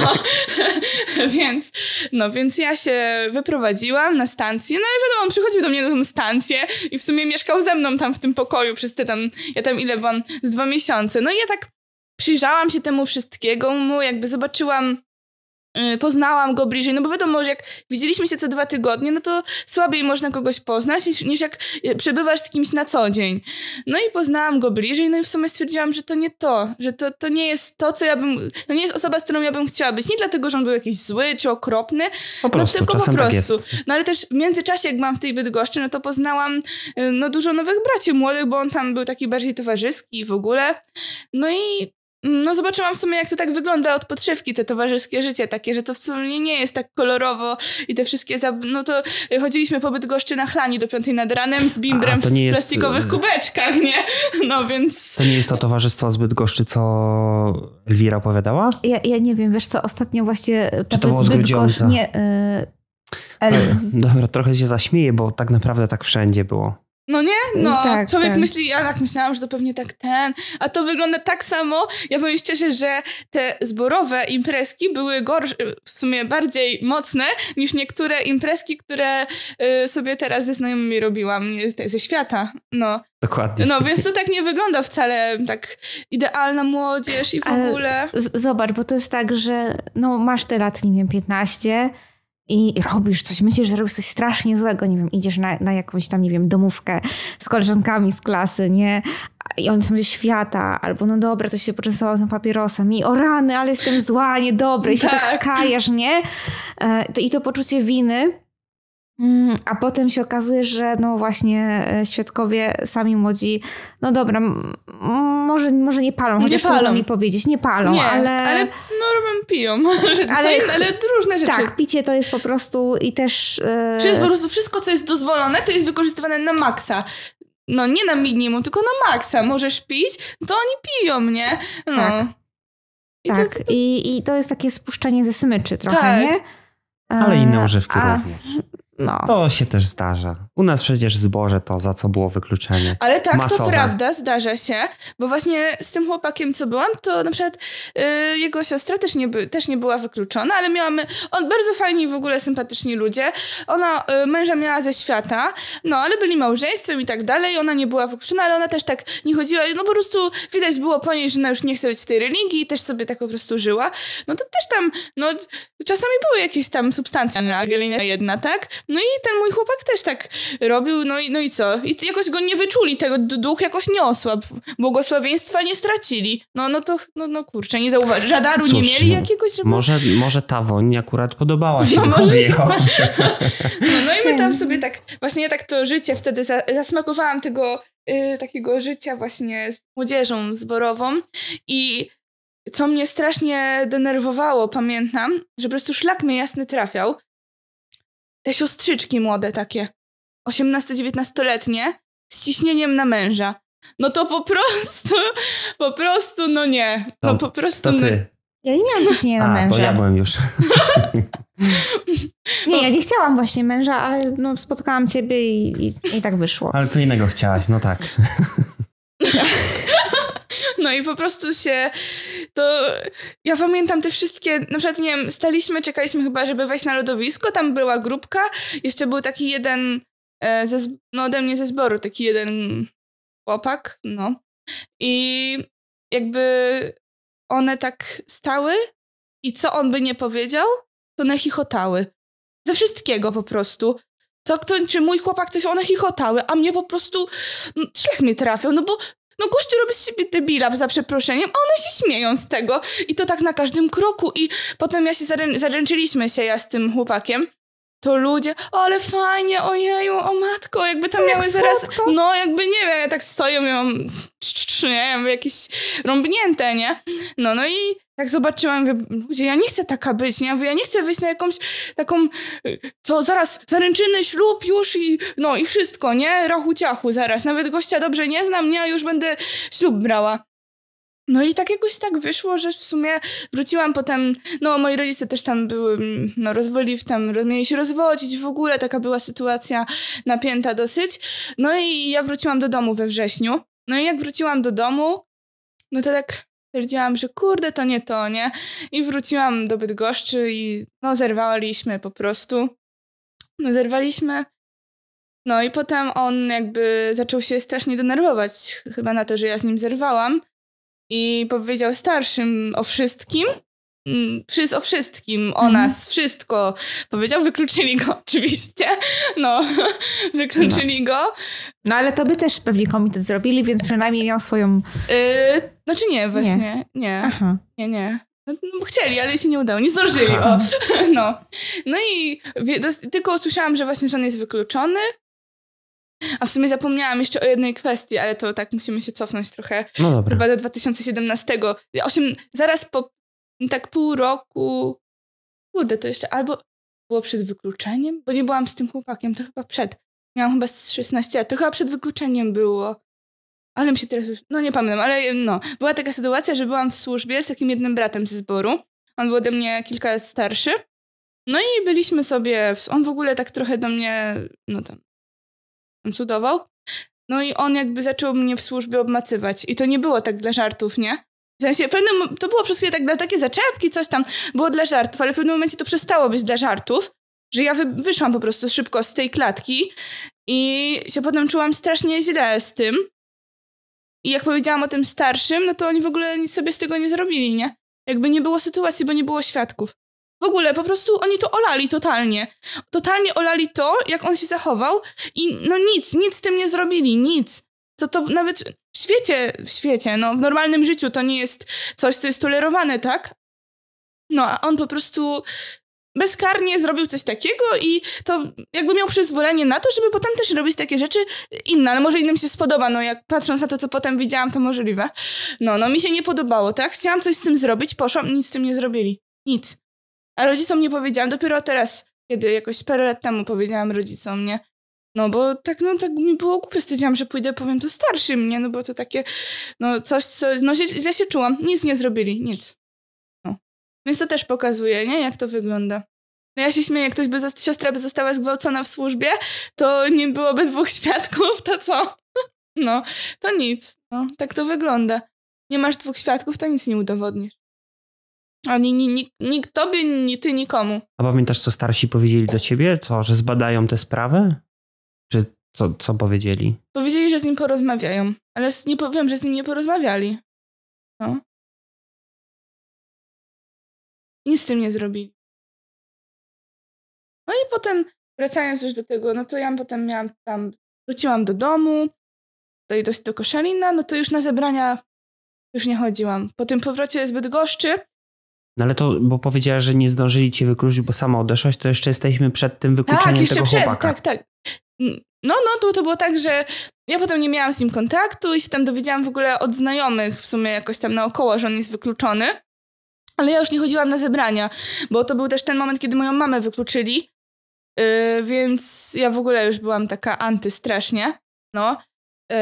[SPEAKER 1] więc, no, więc ja się wyprowadziłam na stację, no i wiadomo, on przychodził do mnie na tą stację i w sumie mieszkał ze mną tam w tym pokoju przez te tam, ja tam ile byłam, z dwa miesiące. No i ja tak przyjrzałam się temu wszystkiemu, jakby zobaczyłam Y, poznałam go bliżej, no bo wiadomo, że jak widzieliśmy się co dwa tygodnie, no to słabiej można kogoś poznać niż, niż jak y, przebywasz z kimś na co dzień. No i poznałam go bliżej, no i w sumie stwierdziłam, że to nie to, że to, to nie jest to, co ja bym, to nie jest osoba, z którą ja bym chciała być. Nie dlatego, że on był jakiś zły czy okropny, po no tylko po tak prostu. Tak no ale też w międzyczasie, jak mam w tej Bydgoszczy, no to poznałam y, no dużo nowych braci młodych, bo on tam był taki bardziej towarzyski w ogóle. No i no zobaczyłam w sumie, jak to tak wygląda od podszewki, te towarzyskie życie takie, że to w sumie nie jest tak kolorowo i te wszystkie, zab... no to chodziliśmy po Bydgoszczy na chlani do piątej nad ranem z bimbrem A, w jest... plastikowych y- kubeczkach, nie? No więc...
[SPEAKER 2] To nie jest to towarzystwo zbyt goszczy, co Elwira opowiadała?
[SPEAKER 3] Ja, ja nie wiem, wiesz co, ostatnio właśnie... Czy to było z Bydgoszcz... Nie, y...
[SPEAKER 1] El...
[SPEAKER 2] Dobra, trochę się zaśmieję, bo tak naprawdę tak wszędzie było.
[SPEAKER 1] No nie? No, mm, tak, człowiek tak. myśli, ja tak myślałam, że to pewnie tak ten, a to wygląda tak samo. Ja powiem szczerze, że te zborowe imprezki były gorsze, w sumie bardziej mocne niż niektóre imprezki, które y, sobie teraz ze znajomymi robiłam nie, ze świata. No. Dokładnie. No więc to tak nie wygląda wcale tak idealna młodzież i w Ale ogóle.
[SPEAKER 3] Zobacz, bo to jest tak, że no, masz te lat, nie wiem, 15, i robisz coś, myślisz, że robisz coś strasznie złego, nie wiem, idziesz na, na jakąś tam, nie wiem, domówkę z koleżankami z klasy, nie? I on są ze świata, albo no dobra, to się poczęstowało tym papierosem i o rany, ale jestem zła, niedobry, i tak. się tak kajasz, nie? E, I to poczucie winy Mm, a potem się okazuje, że no właśnie e, świadkowie sami młodzi, no dobra, może, może nie palą, nie chociaż palą. mi powiedzieć, nie palą, nie, ale... ale
[SPEAKER 1] no robią, piją, ale, ale różne rzeczy. Tak,
[SPEAKER 3] picie to jest po prostu i też... Yy... Wszystko, po prostu
[SPEAKER 1] wszystko, co jest dozwolone, to jest wykorzystywane na maksa no nie na minimum, tylko na maksa możesz pić, to oni piją, nie? No. Tak. I, tak. To, to... I, I to jest takie spuszczenie ze smyczy trochę, tak. nie? Ale inne e, orzewki a, również.
[SPEAKER 2] No. To się też zdarza. U nas przecież zboże to, za co było wykluczenie. Ale tak, Masowe. to prawda,
[SPEAKER 1] zdarza się, bo właśnie z tym chłopakiem, co byłam, to na przykład yy, jego siostra też nie, by, też nie była wykluczona, ale miałam. on bardzo fajni w ogóle sympatyczni ludzie. Ona yy, męża miała ze świata, no ale byli małżeństwem i tak dalej, ona nie była wykluczona, ale ona też tak nie chodziła, no po prostu widać było po niej, że ona już nie chce być w tej religii i też sobie tak po prostu żyła. No to też tam, no czasami były jakieś tam substancje, na jedna, tak? No i ten mój chłopak też tak robił, no i, no i co? I jakoś go nie wyczuli, tego duch jakoś nie osłabł. Błogosławieństwa nie stracili. No, no to, no, no kurczę, nie zauważyli. Radaru Cóż, nie mieli no, jakiegoś, żeby...
[SPEAKER 2] Może, może ta woń akurat podobała no, się. No, może...
[SPEAKER 1] no, no i my tam sobie tak, właśnie tak to życie wtedy zasmakowałam tego y, takiego życia właśnie z młodzieżą zborową i co mnie strasznie denerwowało, pamiętam, że po prostu szlak mnie jasny trafiał, te siostrzyczki młode takie, 18-19-letnie, z ciśnieniem na męża. No to po prostu, po prostu, no nie. No po prostu. To no ty. Ja nie miałam ciśnienia na męża. A, bo ja byłem już. nie, ja nie
[SPEAKER 3] chciałam właśnie męża, ale no, spotkałam ciebie i, i, i tak wyszło.
[SPEAKER 2] Ale co innego chciałaś, no tak.
[SPEAKER 1] No i po prostu się to... Ja pamiętam te wszystkie, na przykład, nie wiem, staliśmy, czekaliśmy chyba, żeby wejść na lodowisko, tam była grupka, jeszcze był taki jeden e, ze, no ode mnie ze zboru, taki jeden chłopak, no. I jakby one tak stały i co on by nie powiedział, to one chichotały. Ze wszystkiego po prostu. Co kto, czy mój chłopak, coś one chichotały, a mnie po prostu no, szlak mnie trafił, no bo no gościu robi z siebie debila, za przeproszeniem, a one się śmieją z tego. I to tak na każdym kroku. I potem ja się zarę- zaręczyliśmy się, ja z tym chłopakiem to ludzie, ale fajnie, ojeju, o matko, jakby tam jak miały słodko. zaraz, no jakby nie wiem, ja tak stoję, miałam, nie wiem, jakieś rąbnięte, nie? No, no i tak zobaczyłam, mówię, ludzie, ja nie chcę taka być, nie? Ja, mówię, ja nie chcę wyjść na jakąś taką, y, co zaraz, zaręczyny, ślub już i no i wszystko, nie? Rachu ciachu zaraz, nawet gościa dobrze nie znam, nie? A już będę ślub brała. No i tak jakoś tak wyszło, że w sumie wróciłam potem, no moi rodzice też tam były, mm, no rozwoli, tam mieli się rozwodzić w ogóle, taka była sytuacja napięta dosyć. No i ja wróciłam do domu we wrześniu. No i jak wróciłam do domu, no to tak stwierdziłam, że kurde, to nie to, nie? I wróciłam do Bydgoszczy i no zerwaliśmy po prostu. No zerwaliśmy. No i potem on jakby zaczął się strasznie denerwować chyba na to, że ja z nim zerwałam i powiedział starszym o wszystkim o wszystkim, o mhm. nas, wszystko powiedział. Wykluczyli go oczywiście. No, wykluczyli no. go. No ale to by też pewnie komitet zrobili, więc przynajmniej miał swoją... Yy, znaczy nie, właśnie. Nie. Nie, Aha. nie. nie. No, no chcieli, ale się nie udało. Nie zdążyli. O. No. no i tylko usłyszałam, że właśnie, żon jest wykluczony. A w sumie zapomniałam jeszcze o jednej kwestii, ale to tak musimy się cofnąć trochę. No dobra. Chyba do 2017. Osiem, zaraz po no tak pół roku, kurde, to jeszcze albo było przed wykluczeniem, bo nie byłam z tym chłopakiem, to chyba przed. Miałam chyba 16 lat, to chyba przed wykluczeniem było. Ale mi się teraz już, no nie pamiętam, ale no. Była taka sytuacja, że byłam w służbie z takim jednym bratem ze zboru. On był ode mnie kilka lat starszy. No i byliśmy sobie, w, on w ogóle tak trochę do mnie, no tam, tam cudował. No i on jakby zaczął mnie w służbie obmacywać. I to nie było tak dla żartów, nie? W sensie pewnym, to było przez chwilę tak dla takie zaczepki, coś tam było dla żartów, ale w pewnym momencie to przestało być dla żartów, że ja wy, wyszłam po prostu szybko z tej klatki i się potem czułam strasznie źle z tym. I jak powiedziałam o tym starszym, no to oni w ogóle nic sobie z tego nie zrobili, nie? Jakby nie było sytuacji, bo nie było świadków. W ogóle po prostu oni to olali totalnie. Totalnie olali to, jak on się zachował i no nic, nic z tym nie zrobili, nic to to nawet w świecie, w świecie, no w normalnym życiu to nie jest coś, co jest tolerowane, tak? No a on po prostu bezkarnie zrobił coś takiego i to jakby miał przyzwolenie na to, żeby potem też robić takie rzeczy inne, ale może innym się spodoba, no jak patrząc na to, co potem widziałam, to możliwe. No, no mi się nie podobało, tak? Chciałam coś z tym zrobić, poszłam, nic z tym nie zrobili. Nic. A rodzicom nie powiedziałam, dopiero teraz, kiedy jakoś parę lat temu powiedziałam rodzicom, nie? No bo tak, no tak mi było głupio, stwierdziłam, że pójdę, powiem to starszym, nie? No bo to takie, no coś, co, no źle się czułam, nic nie zrobili, nic. No. Więc to też pokazuje, nie? Jak to wygląda. No ja się śmieję, ktoś by, siostra by została zgwałcona w służbie, to nie byłoby dwóch świadków, to co? No, to nic. No, tak to wygląda. Nie masz dwóch świadków, to nic nie udowodnisz. Ani ni, nikt tobie, ni ty nikomu.
[SPEAKER 2] A pamiętasz, co starsi powiedzieli do ciebie? Co, że zbadają tę sprawę? Czy co, co powiedzieli?
[SPEAKER 1] Powiedzieli, że z nim porozmawiają,
[SPEAKER 2] ale nie powiem, że z nim nie porozmawiali. No. Nic z tym nie zrobili. No i potem,
[SPEAKER 1] wracając już do tego, no to ja potem miałam tam, wróciłam do domu, tutaj do, do Koszalina, no to już na zebrania już nie chodziłam. Po tym powrocie zbyt goszczy.
[SPEAKER 2] No ale to, bo powiedziała, że nie zdążyli cię wykluczyć, bo sama odeszłaś, to jeszcze jesteśmy przed tym wykluczeniem tak, tego przed, chłopaka. Tak,
[SPEAKER 1] tak. No, no, to, to było tak, że ja potem nie miałam z nim kontaktu i się tam dowiedziałam w ogóle od znajomych w sumie jakoś tam naokoło, że on jest wykluczony. Ale ja już nie chodziłam na zebrania, bo to był też ten moment, kiedy moją mamę wykluczyli, yy, więc ja w ogóle już byłam taka antystrasznie, no. Yy,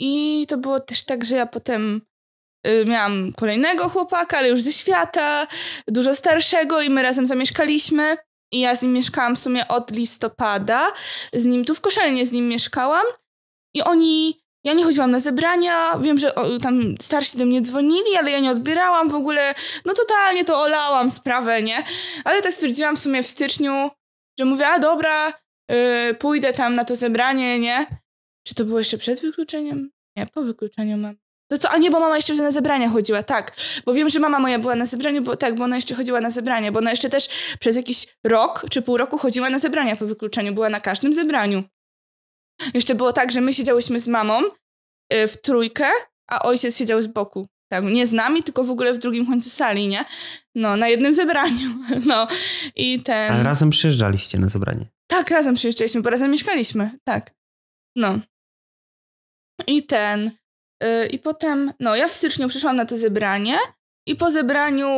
[SPEAKER 1] I to było też tak, że ja potem yy, miałam kolejnego chłopaka, ale już ze świata, dużo starszego i my razem zamieszkaliśmy. I ja z nim mieszkałam w sumie od listopada. Z nim tu w Koszalnie z nim mieszkałam. I oni... Ja nie chodziłam na zebrania, wiem, że o, tam starsi do mnie dzwonili, ale ja nie odbierałam w ogóle. No totalnie to olałam sprawę, nie? Ale tak stwierdziłam w sumie w styczniu, że mówię, a dobra, yy, pójdę tam na to zebranie, nie? Czy to było jeszcze przed wykluczeniem? Nie, po wykluczeniu mam. To no co, a nie, bo mama jeszcze na zebrania chodziła, tak. Bo wiem, że mama moja była na zebraniu, bo tak, bo ona jeszcze chodziła na zebranie, bo ona jeszcze też przez jakiś rok czy pół roku chodziła na zebrania po wykluczeniu, była na każdym zebraniu. Jeszcze było tak, że my siedziałyśmy z mamą y, w trójkę, a ojciec siedział z boku. Tak, nie z nami, tylko w ogóle w drugim końcu sali, nie? No, na jednym zebraniu. No i ten. Ale razem
[SPEAKER 2] przyjeżdżaliście na zebranie.
[SPEAKER 1] Tak, razem przyjeżdżaliśmy, bo razem mieszkaliśmy, tak. No. I ten. Y, I potem, no ja w styczniu przyszłam na to zebranie i po zebraniu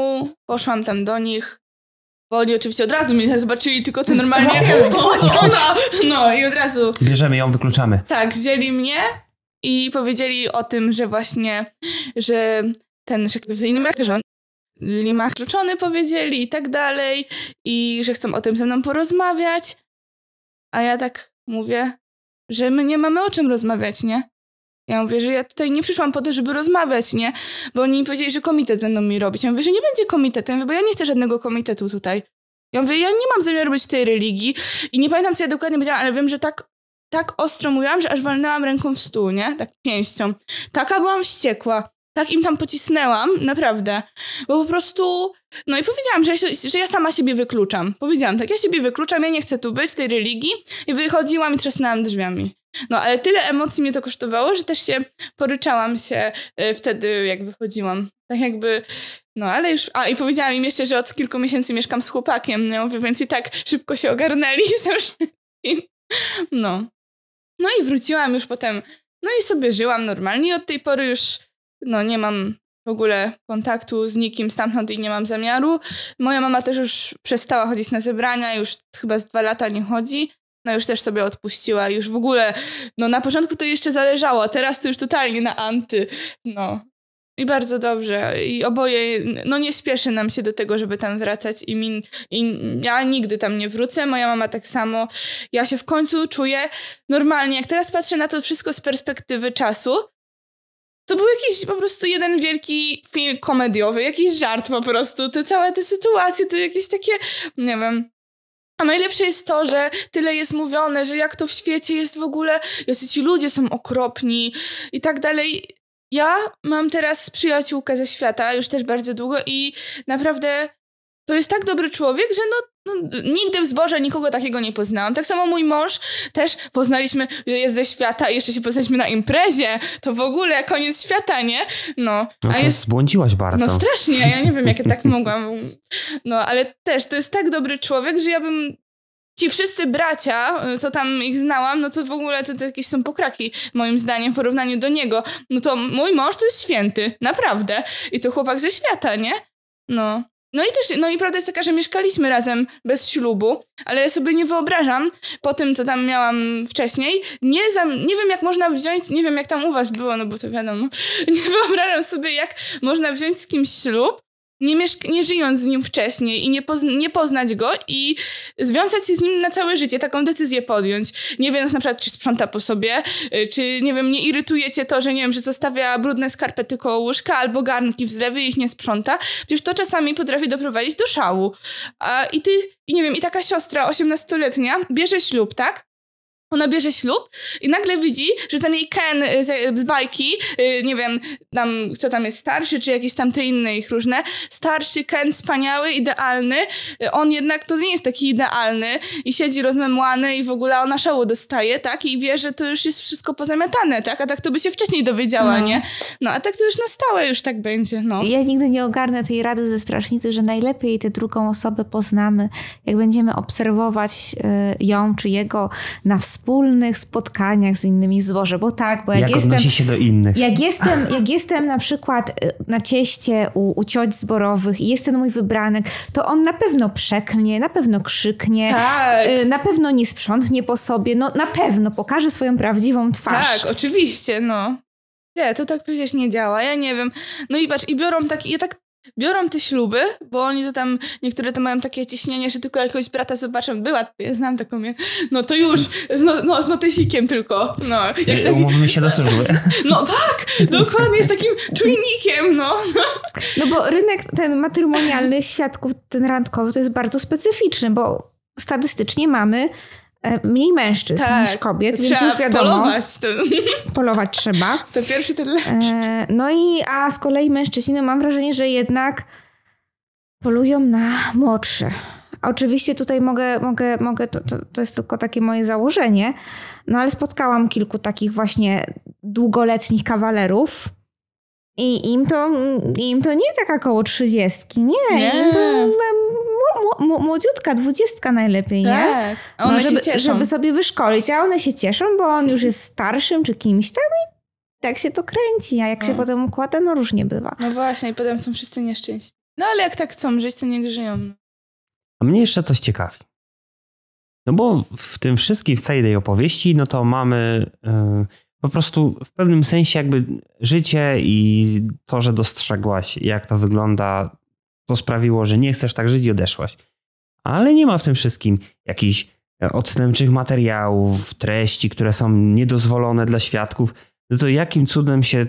[SPEAKER 1] poszłam tam do nich, bo oni oczywiście od razu mnie zobaczyli, tylko ty normalnie, ona! No i od razu...
[SPEAKER 2] Bierzemy ją, wykluczamy.
[SPEAKER 1] Tak, wzięli mnie i powiedzieli o tym, że właśnie, że ten szeklewizyjny że on limach kluczony powiedzieli i tak dalej i że chcą o tym ze mną porozmawiać. A ja tak mówię, że my nie mamy o czym rozmawiać, nie? Ja mówię, że ja tutaj nie przyszłam po to, żeby rozmawiać, nie? Bo oni mi powiedzieli, że komitet będą mi robić. Ja mówię, że nie będzie komitetem, ja bo ja nie chcę żadnego komitetu tutaj. Ja mówię, ja nie mam zamiaru być w tej religii i nie pamiętam, co ja dokładnie powiedziałam, ale wiem, że tak, tak ostro mówiłam, że aż walnęłam ręką w stół, nie? Tak pięścią. Taka byłam wściekła. Tak im tam pocisnęłam, naprawdę. Bo po prostu, no i powiedziałam, że ja, że ja sama siebie wykluczam. Powiedziałam tak, ja siebie wykluczam, ja nie chcę tu być, tej religii. I wychodziłam i trzasnęłam drzwiami. No ale tyle emocji mnie to kosztowało, że też się poryczałam się y, wtedy, jak wychodziłam. Tak jakby, no ale już... A i powiedziałam im jeszcze, że od kilku miesięcy mieszkam z chłopakiem, no, więc i tak szybko się ogarnęli ze No. No i wróciłam już potem, no i sobie żyłam normalnie od tej pory już, no nie mam w ogóle kontaktu z nikim stamtąd i nie mam zamiaru. Moja mama też już przestała chodzić na zebrania, już chyba z dwa lata nie chodzi no już też sobie odpuściła, już w ogóle, no na początku to jeszcze zależało, teraz to już totalnie na anty, no. I bardzo dobrze. I oboje, no nie spieszy nam się do tego, żeby tam wracać i, mi, i ja nigdy tam nie wrócę, moja mama tak samo. Ja się w końcu czuję normalnie. Jak teraz patrzę na to wszystko z perspektywy czasu, to był jakiś po prostu jeden wielki film komediowy, jakiś żart po prostu. Te całe te sytuacje, to jakieś takie, nie wiem, a najlepsze jest to, że tyle jest mówione, że jak to w świecie jest w ogóle, jacy ci ludzie są okropni i tak dalej. Ja mam teraz przyjaciółkę ze świata już też bardzo długo i naprawdę to jest tak dobry człowiek, że no no, nigdy w zborze nikogo takiego nie poznałam. Tak samo mój mąż też poznaliśmy, jest ze świata i jeszcze się poznaliśmy na imprezie. To w ogóle koniec świata, nie? No, no a jest...
[SPEAKER 2] zbłądziłaś bardzo. No
[SPEAKER 1] strasznie, ja nie wiem, jak ja tak mogłam. No, ale też to jest tak dobry człowiek, że ja bym ci wszyscy bracia, co tam ich znałam, no to w ogóle to, to jakieś są pokraki, moim zdaniem, w porównaniu do niego. No to mój mąż to jest święty, naprawdę. I to chłopak ze świata, nie? No. No i też, no i prawda jest taka, że mieszkaliśmy razem bez ślubu, ale ja sobie nie wyobrażam, po tym, co tam miałam wcześniej, nie, za, nie wiem, jak można wziąć, nie wiem, jak tam u was było, no bo to wiadomo, nie wyobrażam sobie, jak można wziąć z kimś ślub nie, mieszk- nie żyjąc z nim wcześniej i nie, nie poznać go i związać się z nim na całe życie, taką decyzję podjąć. Nie wiedząc na przykład, czy sprząta po sobie, y, czy nie wiem, nie irytujecie to, że nie wiem, że zostawia brudne skarpety koło łóżka albo garnki w zlewy i ich nie sprząta. Przecież to czasami potrafi doprowadzić do szału. A, I ty, i nie wiem, i taka siostra 18-letnia bierze ślub, tak? Ona bierze ślub i nagle widzi, że ten jej Ken y, z, y, z bajki, y, nie wiem, tam, kto tam jest starszy, czy jakieś tam te inne ich różne, starszy Ken, wspaniały, idealny, on jednak to nie jest taki idealny i siedzi rozmemłany i w ogóle ona szału dostaje, tak? I wie, że to już jest wszystko pozamiatane, tak? A tak to by się wcześniej dowiedziała, no. nie? No, a tak to już na stałe już tak będzie, no. Ja nigdy nie ogarnę tej
[SPEAKER 3] rady ze strasznicy, że najlepiej tę drugą osobę poznamy, jak będziemy obserwować ją czy jego na współpracę wspólnych spotkaniach z innymi złoże, bo tak, bo jak, jak jestem... się
[SPEAKER 2] do innych. Jak jestem, jak
[SPEAKER 3] jestem na przykład y, na cieście u, u cioć zborowych i jest ten mój wybranek, to on na pewno przeklnie, na pewno krzyknie, tak. Y, na pewno nie sprzątnie po sobie, no na pewno pokaże swoją prawdziwą twarz. Tak,
[SPEAKER 1] oczywiście, no. Nie, to tak przecież nie działa, ja nie wiem. No i patrz, i biorą tak, ja tak biorą te śluby, bo oni to tam, niektóre to mają takie ciśnienie, że tylko jakiegoś brata zobaczą, była, ja znam taką, no to już, z, no, no, z tylko. No, jak tak... Umówmy się do służby. No tak, dokładnie, jest takim czujnikiem, no. No bo rynek
[SPEAKER 3] ten matrymonialny świadków, ten randkowy, to jest bardzo specyficzny, bo statystycznie mamy E, mniej mężczyzn tak, niż kobiet, więc już wiadomo. Polować,
[SPEAKER 1] to...
[SPEAKER 3] polować trzeba. To pierwszy ten e, lepszy. no i a z kolei mężczyźni, no mam wrażenie, że jednak polują na młodsze. Oczywiście tutaj mogę, mogę, mogę to, to, to, jest tylko takie moje założenie, no ale spotkałam kilku takich właśnie długoletnich kawalerów i im to, im to nie tak około trzydziestki, nie, nie. im to no, młodziutka, dwudziestka najlepiej, nie? Tak. one no, żeby, się cieszą. Żeby sobie wyszkolić, a one się cieszą, bo on już jest starszym czy kimś tam i tak się to kręci, a jak no. się potem układa, no różnie bywa.
[SPEAKER 1] No właśnie, i potem są wszyscy nieszczęśliwi. No ale jak tak chcą żyć, to niech żyją.
[SPEAKER 2] A mnie jeszcze coś ciekawi. No bo w tym wszystkim, w całej tej opowieści, no to mamy yy, po prostu w pewnym sensie jakby życie i to, że dostrzegłaś, jak to wygląda to sprawiło, że nie chcesz tak żyć i odeszłaś. Ale nie ma w tym wszystkim jakichś e, odstępczych materiałów, treści, które są niedozwolone dla świadków. No to jakim cudem się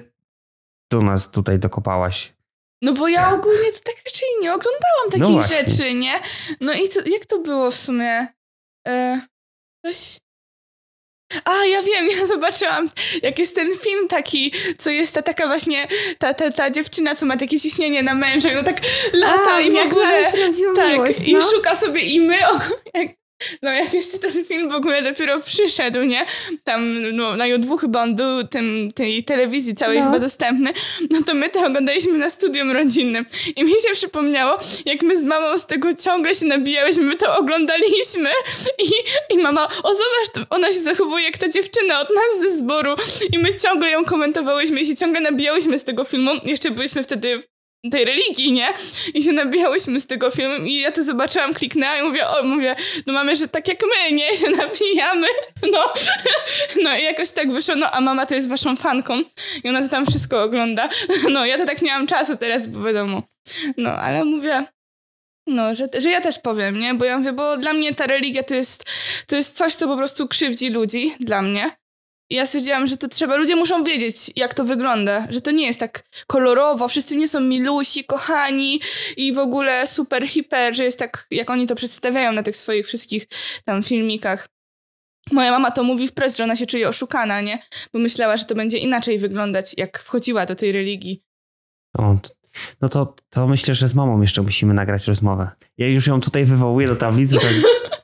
[SPEAKER 2] do nas tutaj dokopałaś?
[SPEAKER 1] No bo ja ogólnie to tak raczej nie oglądałam no takich no rzeczy, nie? No i co, jak to było w sumie? E, coś a, ja wiem, ja zobaczyłam, jak jest ten film taki, co jest ta taka właśnie, ta, ta, ta dziewczyna, co ma takie ciśnienie na męża no tak tak, i no tak lata A, i w ogóle, tak, miłość, no. i szuka sobie i my, jak, no jak jeszcze ten film w ogóle dopiero przyszedł, nie? Tam no, na YouTube chyba on był tym, tej telewizji całej no. chyba dostępny, no to my to oglądaliśmy na studium rodzinnym. I mi się przypomniało, jak my z mamą z tego ciągle się nabijałyśmy, my to oglądaliśmy i, i mama, o zobacz, ona się zachowuje jak ta dziewczyna od nas ze zboru i my ciągle ją komentowałyśmy i się ciągle nabijałyśmy z tego filmu. Jeszcze byliśmy wtedy tej religii, nie? I się nabijałyśmy z tego filmu i ja to zobaczyłam, kliknęłam i mówię, o, mówię, no mamy, że tak jak my, nie? Się nabijamy, no. No i jakoś tak wyszło, no a mama to jest waszą fanką i ona to tam wszystko ogląda. No ja to tak nie mam czasu teraz, bo wiadomo. No, ale mówię, no, że, że ja też powiem, nie? Bo ja mówię, bo dla mnie ta religia to jest, to jest coś, co po prostu krzywdzi ludzi, dla mnie. I ja stwierdziłam, że to trzeba, ludzie muszą wiedzieć, jak to wygląda, że to nie jest tak kolorowo, wszyscy nie są milusi, kochani i w ogóle super, hiper, że jest tak, jak oni to przedstawiają na tych swoich wszystkich tam filmikach. Moja mama to mówi wprost, że ona się czuje oszukana, nie? Bo myślała, że to będzie inaczej wyglądać, jak wchodziła do tej religii.
[SPEAKER 2] O, no to, to myślę, że z mamą jeszcze musimy nagrać rozmowę. Ja już ją tutaj wywołuję do tablicy. Tak...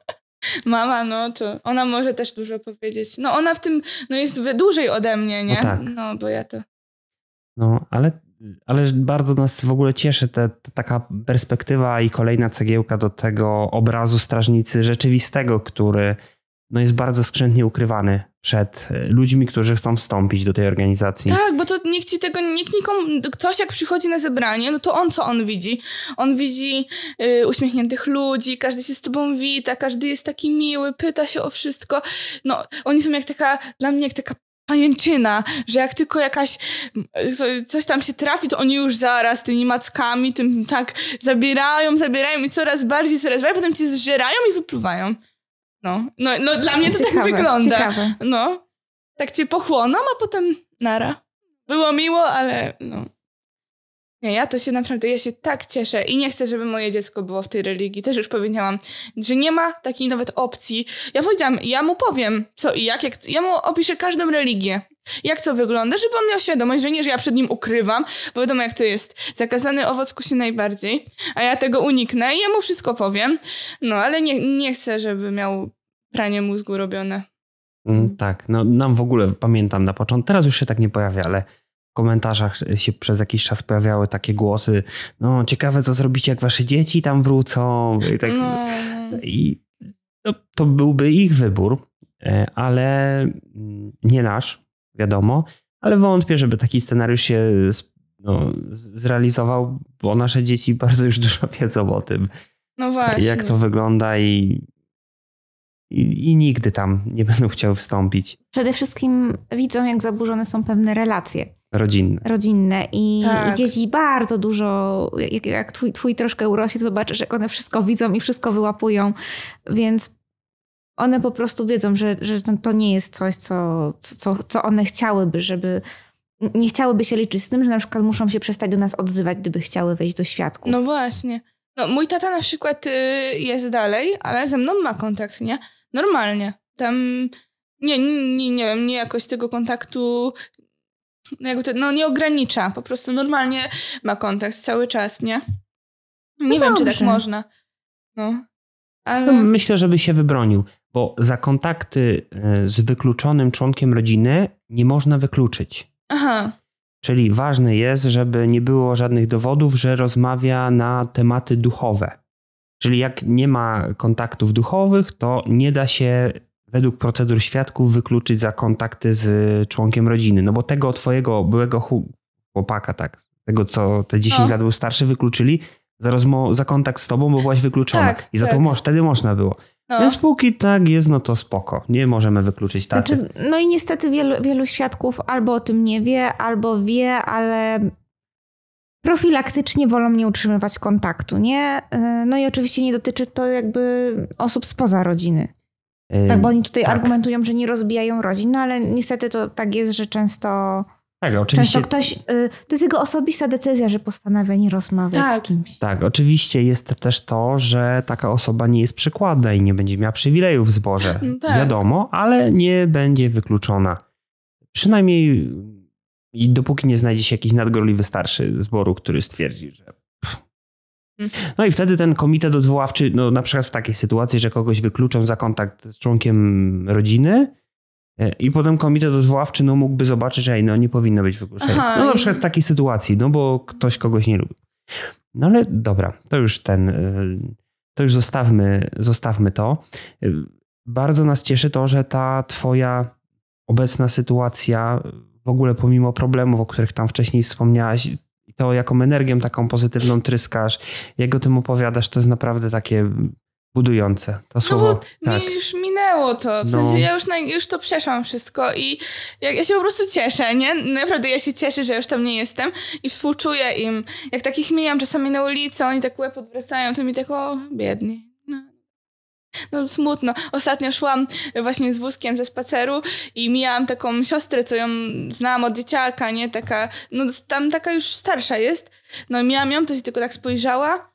[SPEAKER 1] Mama, no to ona może też dużo powiedzieć. No ona w tym, no jest dłużej ode mnie, no nie? No, tak. no bo ja to...
[SPEAKER 2] No, ale, ale bardzo nas w ogóle cieszy ta taka perspektywa i kolejna cegiełka do tego obrazu strażnicy rzeczywistego, który no jest bardzo skrzętnie ukrywany przed e, ludźmi, którzy chcą wstąpić do tej organizacji.
[SPEAKER 1] Tak, bo to nikt ci tego, nikt nikomu, ktoś jak przychodzi na zebranie, no to on co on widzi? On widzi y, uśmiechniętych ludzi, każdy się z tobą wita, każdy jest taki miły, pyta się o wszystko. No, oni są jak taka, dla mnie jak taka pajęczyna, że jak tylko jakaś coś tam się trafi, to oni już zaraz tymi mackami, tym tak zabierają, zabierają i coraz bardziej, coraz bardziej, potem cię zżerają i wypływają. No, no, no dla mnie to tak wygląda. Ciekawe. No, tak cię pochłoną, a potem nara. Było miło, ale no. Nie, ja to się naprawdę, ja się tak cieszę i nie chcę, żeby moje dziecko było w tej religii. Też już powiedziałam, że nie ma takiej nawet opcji. Ja powiedziałam, ja mu powiem co i jak, jak ja mu opiszę każdą religię jak to wygląda, żeby on miał świadomość, że nie, że ja przed nim ukrywam, bo wiadomo jak to jest. Zakazany owoc kusi najbardziej, a ja tego uniknę i jemu mu wszystko powiem. No, ale nie, nie chcę, żeby miał pranie mózgu robione.
[SPEAKER 2] Mm, tak, no nam w ogóle, pamiętam na początku, teraz już się tak nie pojawia, ale w komentarzach się przez jakiś czas pojawiały takie głosy, no ciekawe co zrobicie, jak wasze dzieci tam wrócą. I, tak, no. no. no. i no, to byłby ich wybór, e, ale mm, nie nasz, wiadomo, ale wątpię, żeby taki scenariusz się e, no, zrealizował, bo nasze dzieci bardzo już dużo wiedzą o tym.
[SPEAKER 1] No właśnie. Jak to
[SPEAKER 2] wygląda i, i, i, nigdy tam nie będą chciały wstąpić.
[SPEAKER 3] Przede wszystkim widzą, jak zaburzone są pewne relacje. Rodzinne. Rodzinne. I tak. dzieci bardzo dużo, jak, jak twój, twój troszkę urośnie, zobaczysz, jak one wszystko widzą i wszystko wyłapują. Więc one po prostu wiedzą, że, że to nie jest coś, co, co, co one chciałyby, żeby. Nie chciałyby się liczyć z tym, że na przykład muszą się przestać do nas odzywać, gdyby chciały wejść do świadku.
[SPEAKER 1] No właśnie. No, mój tata na przykład y, jest dalej, ale ze mną ma kontakt, nie? Normalnie. Tam nie, nie, nie wiem, nie jakoś tego kontaktu no, jakby to, no nie ogranicza, po prostu normalnie ma kontakt cały czas, nie? Nie no wiem, dobrze. czy tak można. No. Ale... No,
[SPEAKER 2] myślę, żeby się wybronił, bo za kontakty e, z wykluczonym członkiem rodziny nie można wykluczyć. Aha. Czyli ważne jest, żeby nie było żadnych dowodów, że rozmawia na tematy duchowe. Czyli jak nie ma kontaktów duchowych, to nie da się według procedur świadków wykluczyć za kontakty z członkiem rodziny. No bo tego twojego byłego chłopaka, tak, tego co te 10 o. No. lat był starszy, wykluczyli, za, rozmo- za kontakt z tobą, bo byłaś wykluczona. Tak, I za tak. to mo- wtedy można było. No. Więc póki tak jest, no to spoko. Nie możemy wykluczyć taty. Znaczy,
[SPEAKER 3] no i niestety wielu, wielu świadków albo o tym nie wie, albo wie, ale profilaktycznie wolą nie utrzymywać kontaktu, nie? Y, no i oczywiście nie dotyczy to jakby osób spoza rodziny.
[SPEAKER 2] Yy, tak, bo oni tutaj tak. argumentują,
[SPEAKER 3] że nie rozbijają rodzin, no ale niestety to tak jest, że często
[SPEAKER 2] tak, oczywiście. Często
[SPEAKER 3] ktoś, y, to jest jego osobista decyzja, że postanawia nie rozmawiać tak. z
[SPEAKER 2] kimś. Tak, oczywiście jest też to, że taka osoba nie jest przykładna i nie będzie miała przywilejów w zborze. No tak. Wiadomo, ale nie będzie wykluczona. Przynajmniej i dopóki nie znajdzie się jakiś nadgorliwy starszy zboru, który stwierdzi, że. No i wtedy ten komitet odwoławczy, no na przykład w takiej sytuacji, że kogoś wykluczą za kontakt z członkiem rodziny, E, I potem komitet odwoławczy no, mógłby zobaczyć, że ej, no, nie powinno być wykluczenia. no na przykład w takiej sytuacji, no bo ktoś kogoś nie lubi. No ale dobra, to już ten, e, to już zostawmy, zostawmy to. E, bardzo nas cieszy to, że ta twoja obecna sytuacja w ogóle pomimo problemów, o których tam wcześniej wspomniałaś, to jaką energią taką pozytywną tryskasz, jak o tym opowiadasz, to jest naprawdę takie budujące. To no słowo. No bo tak.
[SPEAKER 1] mi już mi minęło to. W no. sensie ja już, na, już to przeszłam wszystko i ja, ja, się po prostu cieszę, nie? Naprawdę ja się cieszę, że już tam nie jestem i współczuję im. Jak takich mijam czasami na ulicy, oni tak łeb odwracają, to mi tak, o, biedni. No, no smutno. Ostatnio szłam właśnie z wózkiem ze spaceru i mijałam taką siostrę, co ją znałam od dzieciaka, nie? Taka, no tam taka już starsza jest. No i mijałam ją, to się tylko tak spojrzała.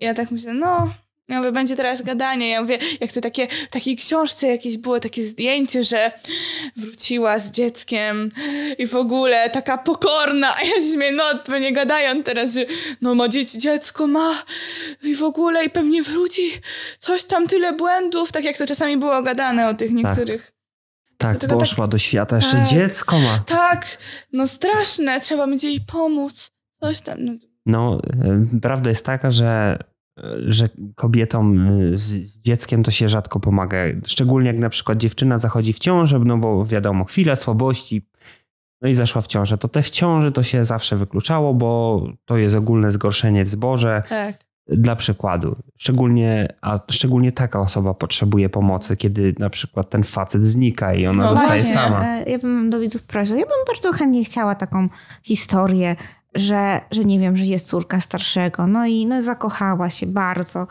[SPEAKER 1] I ja tak myślę, no ja mówię, będzie teraz gadanie. Ja mówię, jak to takie, w takiej książce jakieś było takie zdjęcie, że wróciła z dzieckiem i w ogóle taka pokorna, a ja się śmieję, no to nie gadają teraz, że no ma dzieci, dziecko ma i w ogóle i pewnie wróci coś tam, tyle błędów, tak jak to czasami było gadane o tych tak. niektórych.
[SPEAKER 2] Tak. Tak, poszła tak, do świata, jeszcze tak, dziecko ma.
[SPEAKER 1] Tak, no straszne, trzeba będzie jej pomóc, coś tam. No,
[SPEAKER 2] no e, prawda jest taka, że że kobietom y, z dzieckiem to się rzadko pomaga. Szczególnie jak na przykład dziewczyna zachodzi w ciążę, no bo wiadomo, chwila słabości, no i zaszła w ciążę. To te w ciąży to się zawsze wykluczało, bo to jest ogólne zgorszenie w zborze. Tak. Dla przykładu, szczególnie, a szczególnie taka osoba potrzebuje pomocy, kiedy na przykład ten facet znika i ona no zostaje właśnie. sama.
[SPEAKER 3] E, ja bym do widzów prosił, ja bym bardzo chętnie chciała taką historię że, że nie wiem, że jest córka starszego. No i no, zakochała się bardzo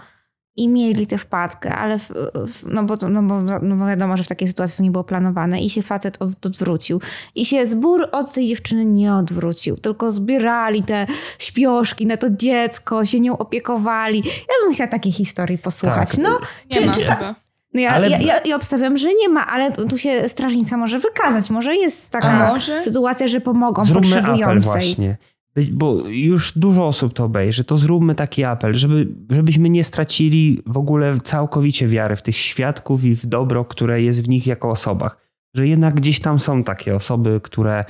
[SPEAKER 3] i mieli tę wpadkę, ale w, w, no, bo, no, bo, no bo wiadomo, że w takiej sytuacji to nie było planowane i się facet od, odwrócił. I się zbór od tej dziewczyny nie odwrócił, tylko zbierali te śpioszki na to dziecko, się nią opiekowali. Ja bym chciała takiej historii posłuchać. Tak. No, nie czy, ma czy ta...
[SPEAKER 1] No ja, ale... ja, ja,
[SPEAKER 3] ja obstawiam, że nie ma, ale tu się strażnica może wykazać. Może jest taka może? sytuacja, że pomogą Zróbmy potrzebującej. Apel właśnie
[SPEAKER 2] bo już dużo osób to obejrzy, to zróbmy taki apel, żeby, żebyśmy nie stracili w ogóle całkowicie wiary w tych świadków i w dobro, które jest w nich jako osobach. Że jednak gdzieś tam są takie osoby, które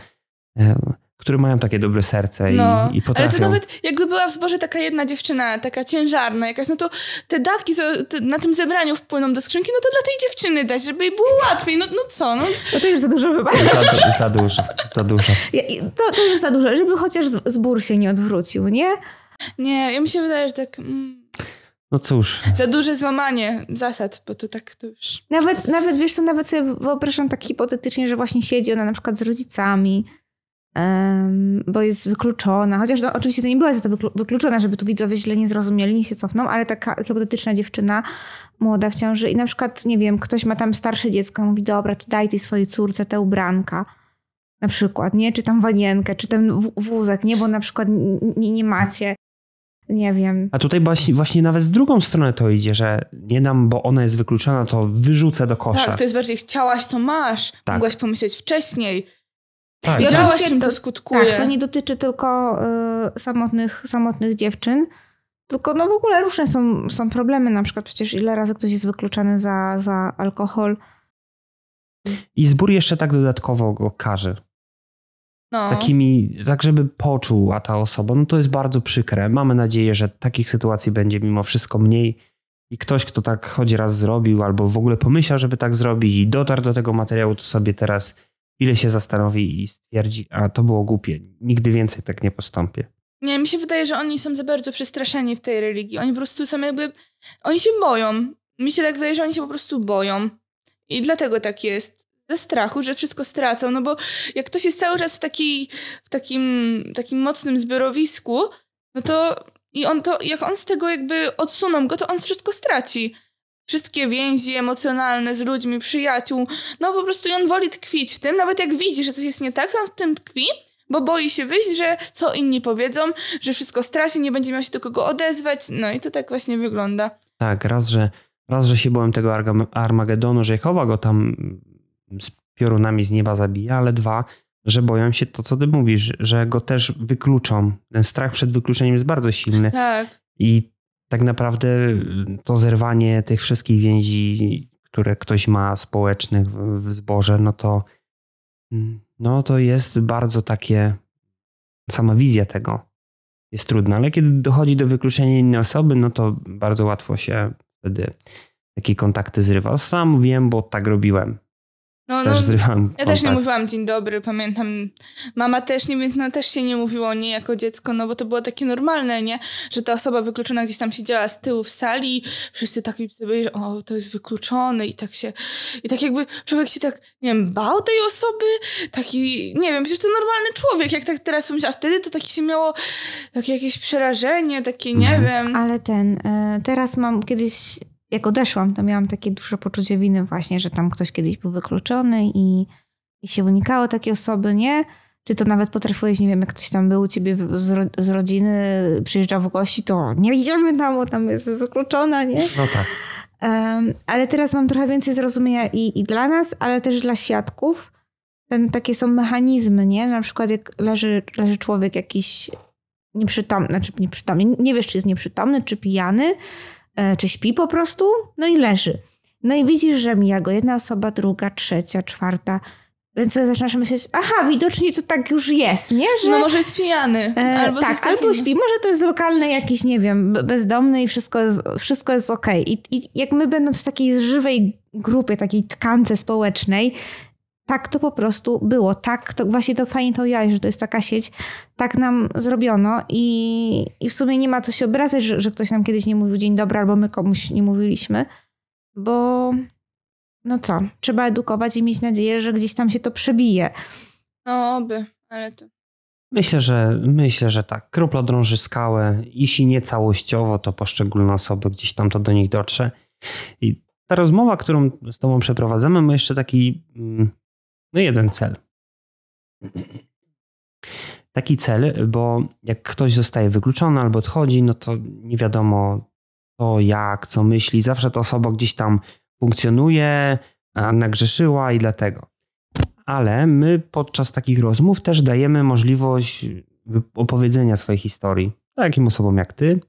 [SPEAKER 2] e, które mają takie dobre serce i, no, i potrafią. Ale to nawet
[SPEAKER 1] jakby była w zborze taka jedna dziewczyna, taka ciężarna jakaś, no to te datki co na tym zebraniu wpłyną do skrzynki, no to dla tej dziewczyny dać, żeby jej było łatwiej. No, no co? No. no to już za dużo wybaczy. Za,
[SPEAKER 2] za dużo, za dużo.
[SPEAKER 3] Ja,
[SPEAKER 1] to, to już za dużo, żeby chociaż zbór się nie odwrócił, nie? Nie, ja mi się wydaje, że tak... Mm. No cóż. Za duże złamanie zasad, bo to tak to już... Nawet,
[SPEAKER 3] nawet wiesz co, nawet sobie wyobrażam tak hipotetycznie, że właśnie siedzi ona na przykład z rodzicami, bo jest wykluczona. Chociaż no, oczywiście to nie była za to wykluczona, żeby tu widzowie źle nie zrozumieli, nie się cofną, ale taka hipotetyczna dziewczyna młoda w ciąży i na przykład, nie wiem, ktoś ma tam starsze dziecko mówi, dobra, to daj tej swojej córce te ubranka. Na przykład, nie? Czy tam wanienkę, czy ten wózek, nie? Bo na przykład nie, nie macie nie wiem.
[SPEAKER 2] A tutaj właśnie, właśnie nawet w drugą stronę to idzie, że nie dam, bo ona jest wykluczona, to wyrzucę do kosza. Tak, to jest
[SPEAKER 1] bardziej chciałaś, to masz. Tak. Mogłaś pomyśleć wcześniej.
[SPEAKER 2] Tak, I oczywiście
[SPEAKER 1] to, to skutkuje. Tak, to nie
[SPEAKER 3] dotyczy tylko y, samotnych, samotnych dziewczyn, tylko no w ogóle różne są, są problemy. Na przykład przecież ile razy ktoś jest wykluczany za, za alkohol.
[SPEAKER 2] I zbór jeszcze tak dodatkowo go karze. No. Takimi, tak żeby poczuł, a ta osoba. No to jest bardzo przykre. Mamy nadzieję, że takich sytuacji będzie mimo wszystko mniej i ktoś, kto tak choć raz zrobił albo w ogóle pomyślał, żeby tak zrobić i dotarł do tego materiału, to sobie teraz ile się zastanowi i stwierdzi, a to było głupie, nigdy więcej tak nie postąpię.
[SPEAKER 1] Nie, mi się wydaje, że oni są za bardzo przestraszeni w tej religii. Oni po prostu są jakby. Oni się boją. Mi się tak wydaje, że oni się po prostu boją. I dlatego tak jest. Ze strachu, że wszystko stracą. No bo jak ktoś jest cały czas w, takiej, w takim, takim mocnym zbiorowisku, no to. I on to, jak on z tego jakby odsuną go, to on wszystko straci wszystkie więzi emocjonalne z ludźmi, przyjaciół. No po prostu on woli tkwić w tym, nawet jak widzi, że coś jest nie tak, to on w tym tkwi, bo boi się wyjść, że co inni powiedzą, że wszystko straci, nie będzie miał się do kogo odezwać. No i to tak właśnie wygląda.
[SPEAKER 2] Tak, raz, że, raz, że się bałem tego Armagedonu, że chowa go tam z piorunami z nieba zabija, ale dwa, że boją się to, co ty mówisz, że go też wykluczą. Ten strach przed wykluczeniem jest bardzo silny. Tak. I tak naprawdę y, to zerwanie tych wszystkich więzi, które ktoś ma społecznych w zborze, no to, mm, no to jest bardzo takie, sama wizja tego jest trudna, ale kiedy dochodzi do wykluczenia innej osoby, no to bardzo łatwo się wtedy takie kontakty zrywa. Sam wiem, bo tak robiłem. No, no, też ja kontakt. też nie
[SPEAKER 1] mówiłam dzień dobry, pamiętam. Mama też nie, więc no, też się nie mówiło nie jako dziecko, no bo to było takie normalne, nie? Że ta osoba wykluczona gdzieś tam siedziała z tyłu w sali, wszyscy tak byli, że o, to jest wykluczony i tak się... I tak jakby człowiek się tak, nie wiem, bał tej osoby, taki, nie wiem, przecież to normalny człowiek, jak tak teraz pomyślę, a wtedy to takie się miało takie jakieś przerażenie, takie, nie mhm. wiem.
[SPEAKER 3] Ale ten, e, teraz mam kiedyś jak odeszłam, to miałam takie duże poczucie winy właśnie, że tam ktoś kiedyś był wykluczony i, i się unikało takie osoby, nie? Ty to nawet potrafiłeś, nie wiem, jak ktoś tam był u ciebie z, ro, z rodziny, przyjeżdżał w gości, to nie idziemy tam, bo tam jest wykluczona, nie? No tak. Um, ale teraz mam trochę więcej zrozumienia i, i dla nas, ale też dla świadków. Ten, takie są mechanizmy, nie? Na przykład jak leży, leży człowiek jakiś nieprzytomny, znaczy nieprzytomny, nie wiesz, czy jest nieprzytomny, czy pijany, E, czy śpi po prostu, no i leży. No i widzisz, że mija go jedna osoba, druga, trzecia, czwarta. Więc zaczynasz myśleć, aha, widocznie to tak już jest, nie? Że, no może jest
[SPEAKER 1] pijany. E, albo tak,
[SPEAKER 3] albo śpi. Może to jest lokalny jakiś, nie wiem, bezdomny i wszystko jest, wszystko jest okej. Okay. I, I jak my będąc w takiej żywej grupie, takiej tkance społecznej, tak to po prostu było. Tak, to właśnie to fajnie to ja, że to jest taka sieć. Tak nam zrobiono i, i w sumie nie ma co się obracać, że, że ktoś nam kiedyś nie mówił dzień dobry albo my komuś nie mówiliśmy, bo no co, trzeba edukować i mieć nadzieję, że gdzieś tam się to przebije. No oby, ale to...
[SPEAKER 2] Myślę, że myślę, że tak. Kropla drąży skałę. Jeśli nie całościowo, to poszczególne osoby gdzieś tam to do nich dotrze. I ta rozmowa, którą z tobą przeprowadzamy, ma jeszcze taki mm, no jeden cel. Taki cel, bo jak ktoś zostaje wykluczony albo odchodzi, no to nie wiadomo to jak, co myśli. Zawsze ta osoba gdzieś tam funkcjonuje, nagrzeszyła i dlatego. Ale my podczas takich rozmów też dajemy możliwość opowiedzenia swojej historii takim osobom jak ty.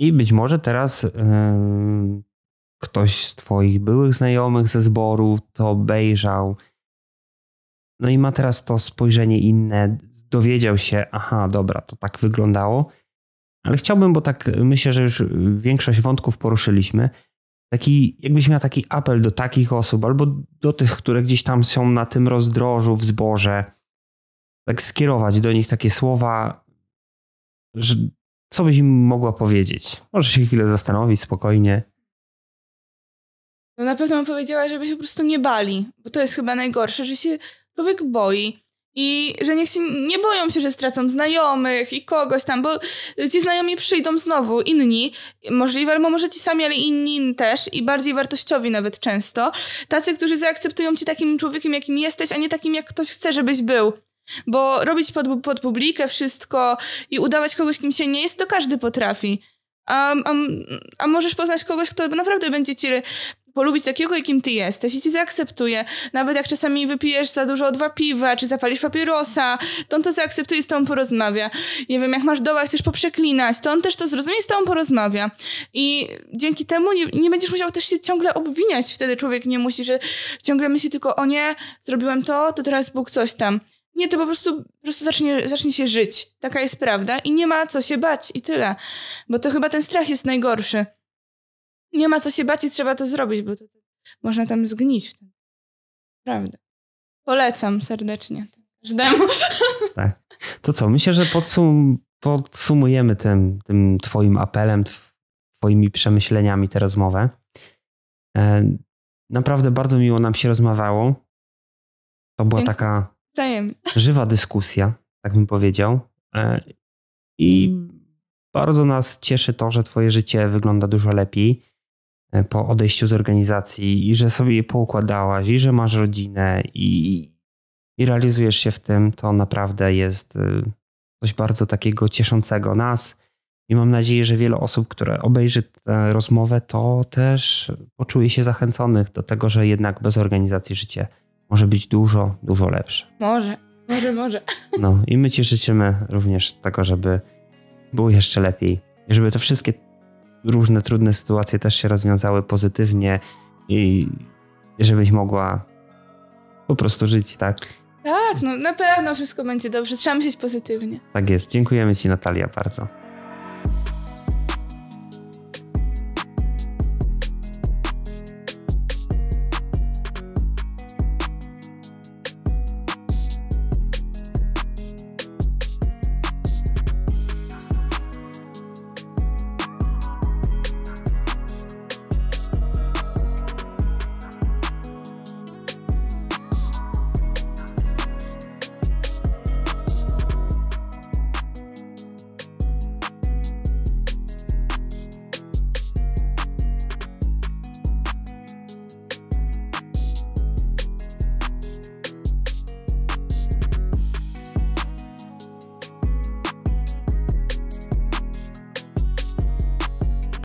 [SPEAKER 2] I być może teraz yy, ktoś z twoich byłych znajomych ze zboru to obejrzał no i ma teraz to spojrzenie inne, dowiedział się, aha, dobra, to tak wyglądało. Ale chciałbym, bo tak myślę, że już większość wątków poruszyliśmy, taki, jakbyś miał taki apel do takich osób, albo do tych, które gdzieś tam są na tym rozdrożu w zborze, tak skierować do nich takie słowa, że co byś im mogła powiedzieć? Możesz się chwilę zastanowić, spokojnie.
[SPEAKER 1] No na pewno bym powiedziała, żeby się po prostu nie bali, bo to jest chyba najgorsze, że się człowiek boi. I że niech się nie boją się, że stracą znajomych i kogoś tam, bo ci znajomi przyjdą znowu, inni, możliwe, albo może ci sami, ale inni też i bardziej wartościowi nawet często. Tacy, którzy zaakceptują cię takim człowiekiem, jakim jesteś, a nie takim, jak ktoś chce, żebyś był. Bo robić pod, pod publikę wszystko i udawać kogoś, kim się nie jest, to każdy potrafi. A, a, a możesz poznać kogoś, kto naprawdę będzie ci polubić takiego, jakim ty jesteś i cię zaakceptuje. Nawet jak czasami wypijesz za dużo dwa piwa, czy zapalisz papierosa, to on to zaakceptuje i z tobą porozmawia. Nie wiem, jak masz doła, chcesz poprzeklinać, to on też to zrozumie i z tobą porozmawia. I dzięki temu nie, nie będziesz musiał też się ciągle obwiniać. Wtedy człowiek nie musi, że ciągle myśli tylko o nie, zrobiłem to, to teraz Bóg coś tam. Nie, to po prostu, po prostu zacznie, zacznie się żyć. Taka jest prawda i nie ma co się bać i tyle. Bo to chyba ten strach jest najgorszy. Nie ma co się bać i trzeba to zrobić, bo to, to można tam zgnić. Prawda. Polecam serdecznie każdemu.
[SPEAKER 2] Tak. To co, myślę, że podsum podsumujemy tym, tym twoim apelem, twoimi przemyśleniami tę rozmowę. E, naprawdę bardzo miło nam się rozmawiało. To była taka żywa dyskusja, tak bym powiedział. E, I bardzo nas cieszy to, że Twoje życie wygląda dużo lepiej. E, po odejściu z organizacji i że sobie je poukładałaś i że masz rodzinę i, i realizujesz się w tym, to naprawdę jest e, coś bardzo takiego cieszącego nas. I mam nadzieję, że wiele osób, które obejrzy tę rozmowę, to też poczuje się zachęconych do tego, że jednak bez organizacji życie może być dużo, dużo lepsze.
[SPEAKER 1] Może, może, może. No
[SPEAKER 2] i my Ci życzymy również tego, żeby było jeszcze lepiej. Żeby te wszystkie różne trudne sytuacje też się rozwiązały pozytywnie i żebyś mogła po prostu żyć, tak?
[SPEAKER 1] Tak, no na pewno wszystko będzie dobrze. Trzeba myśleć pozytywnie.
[SPEAKER 2] Tak jest. Dziękujemy Ci Natalia bardzo.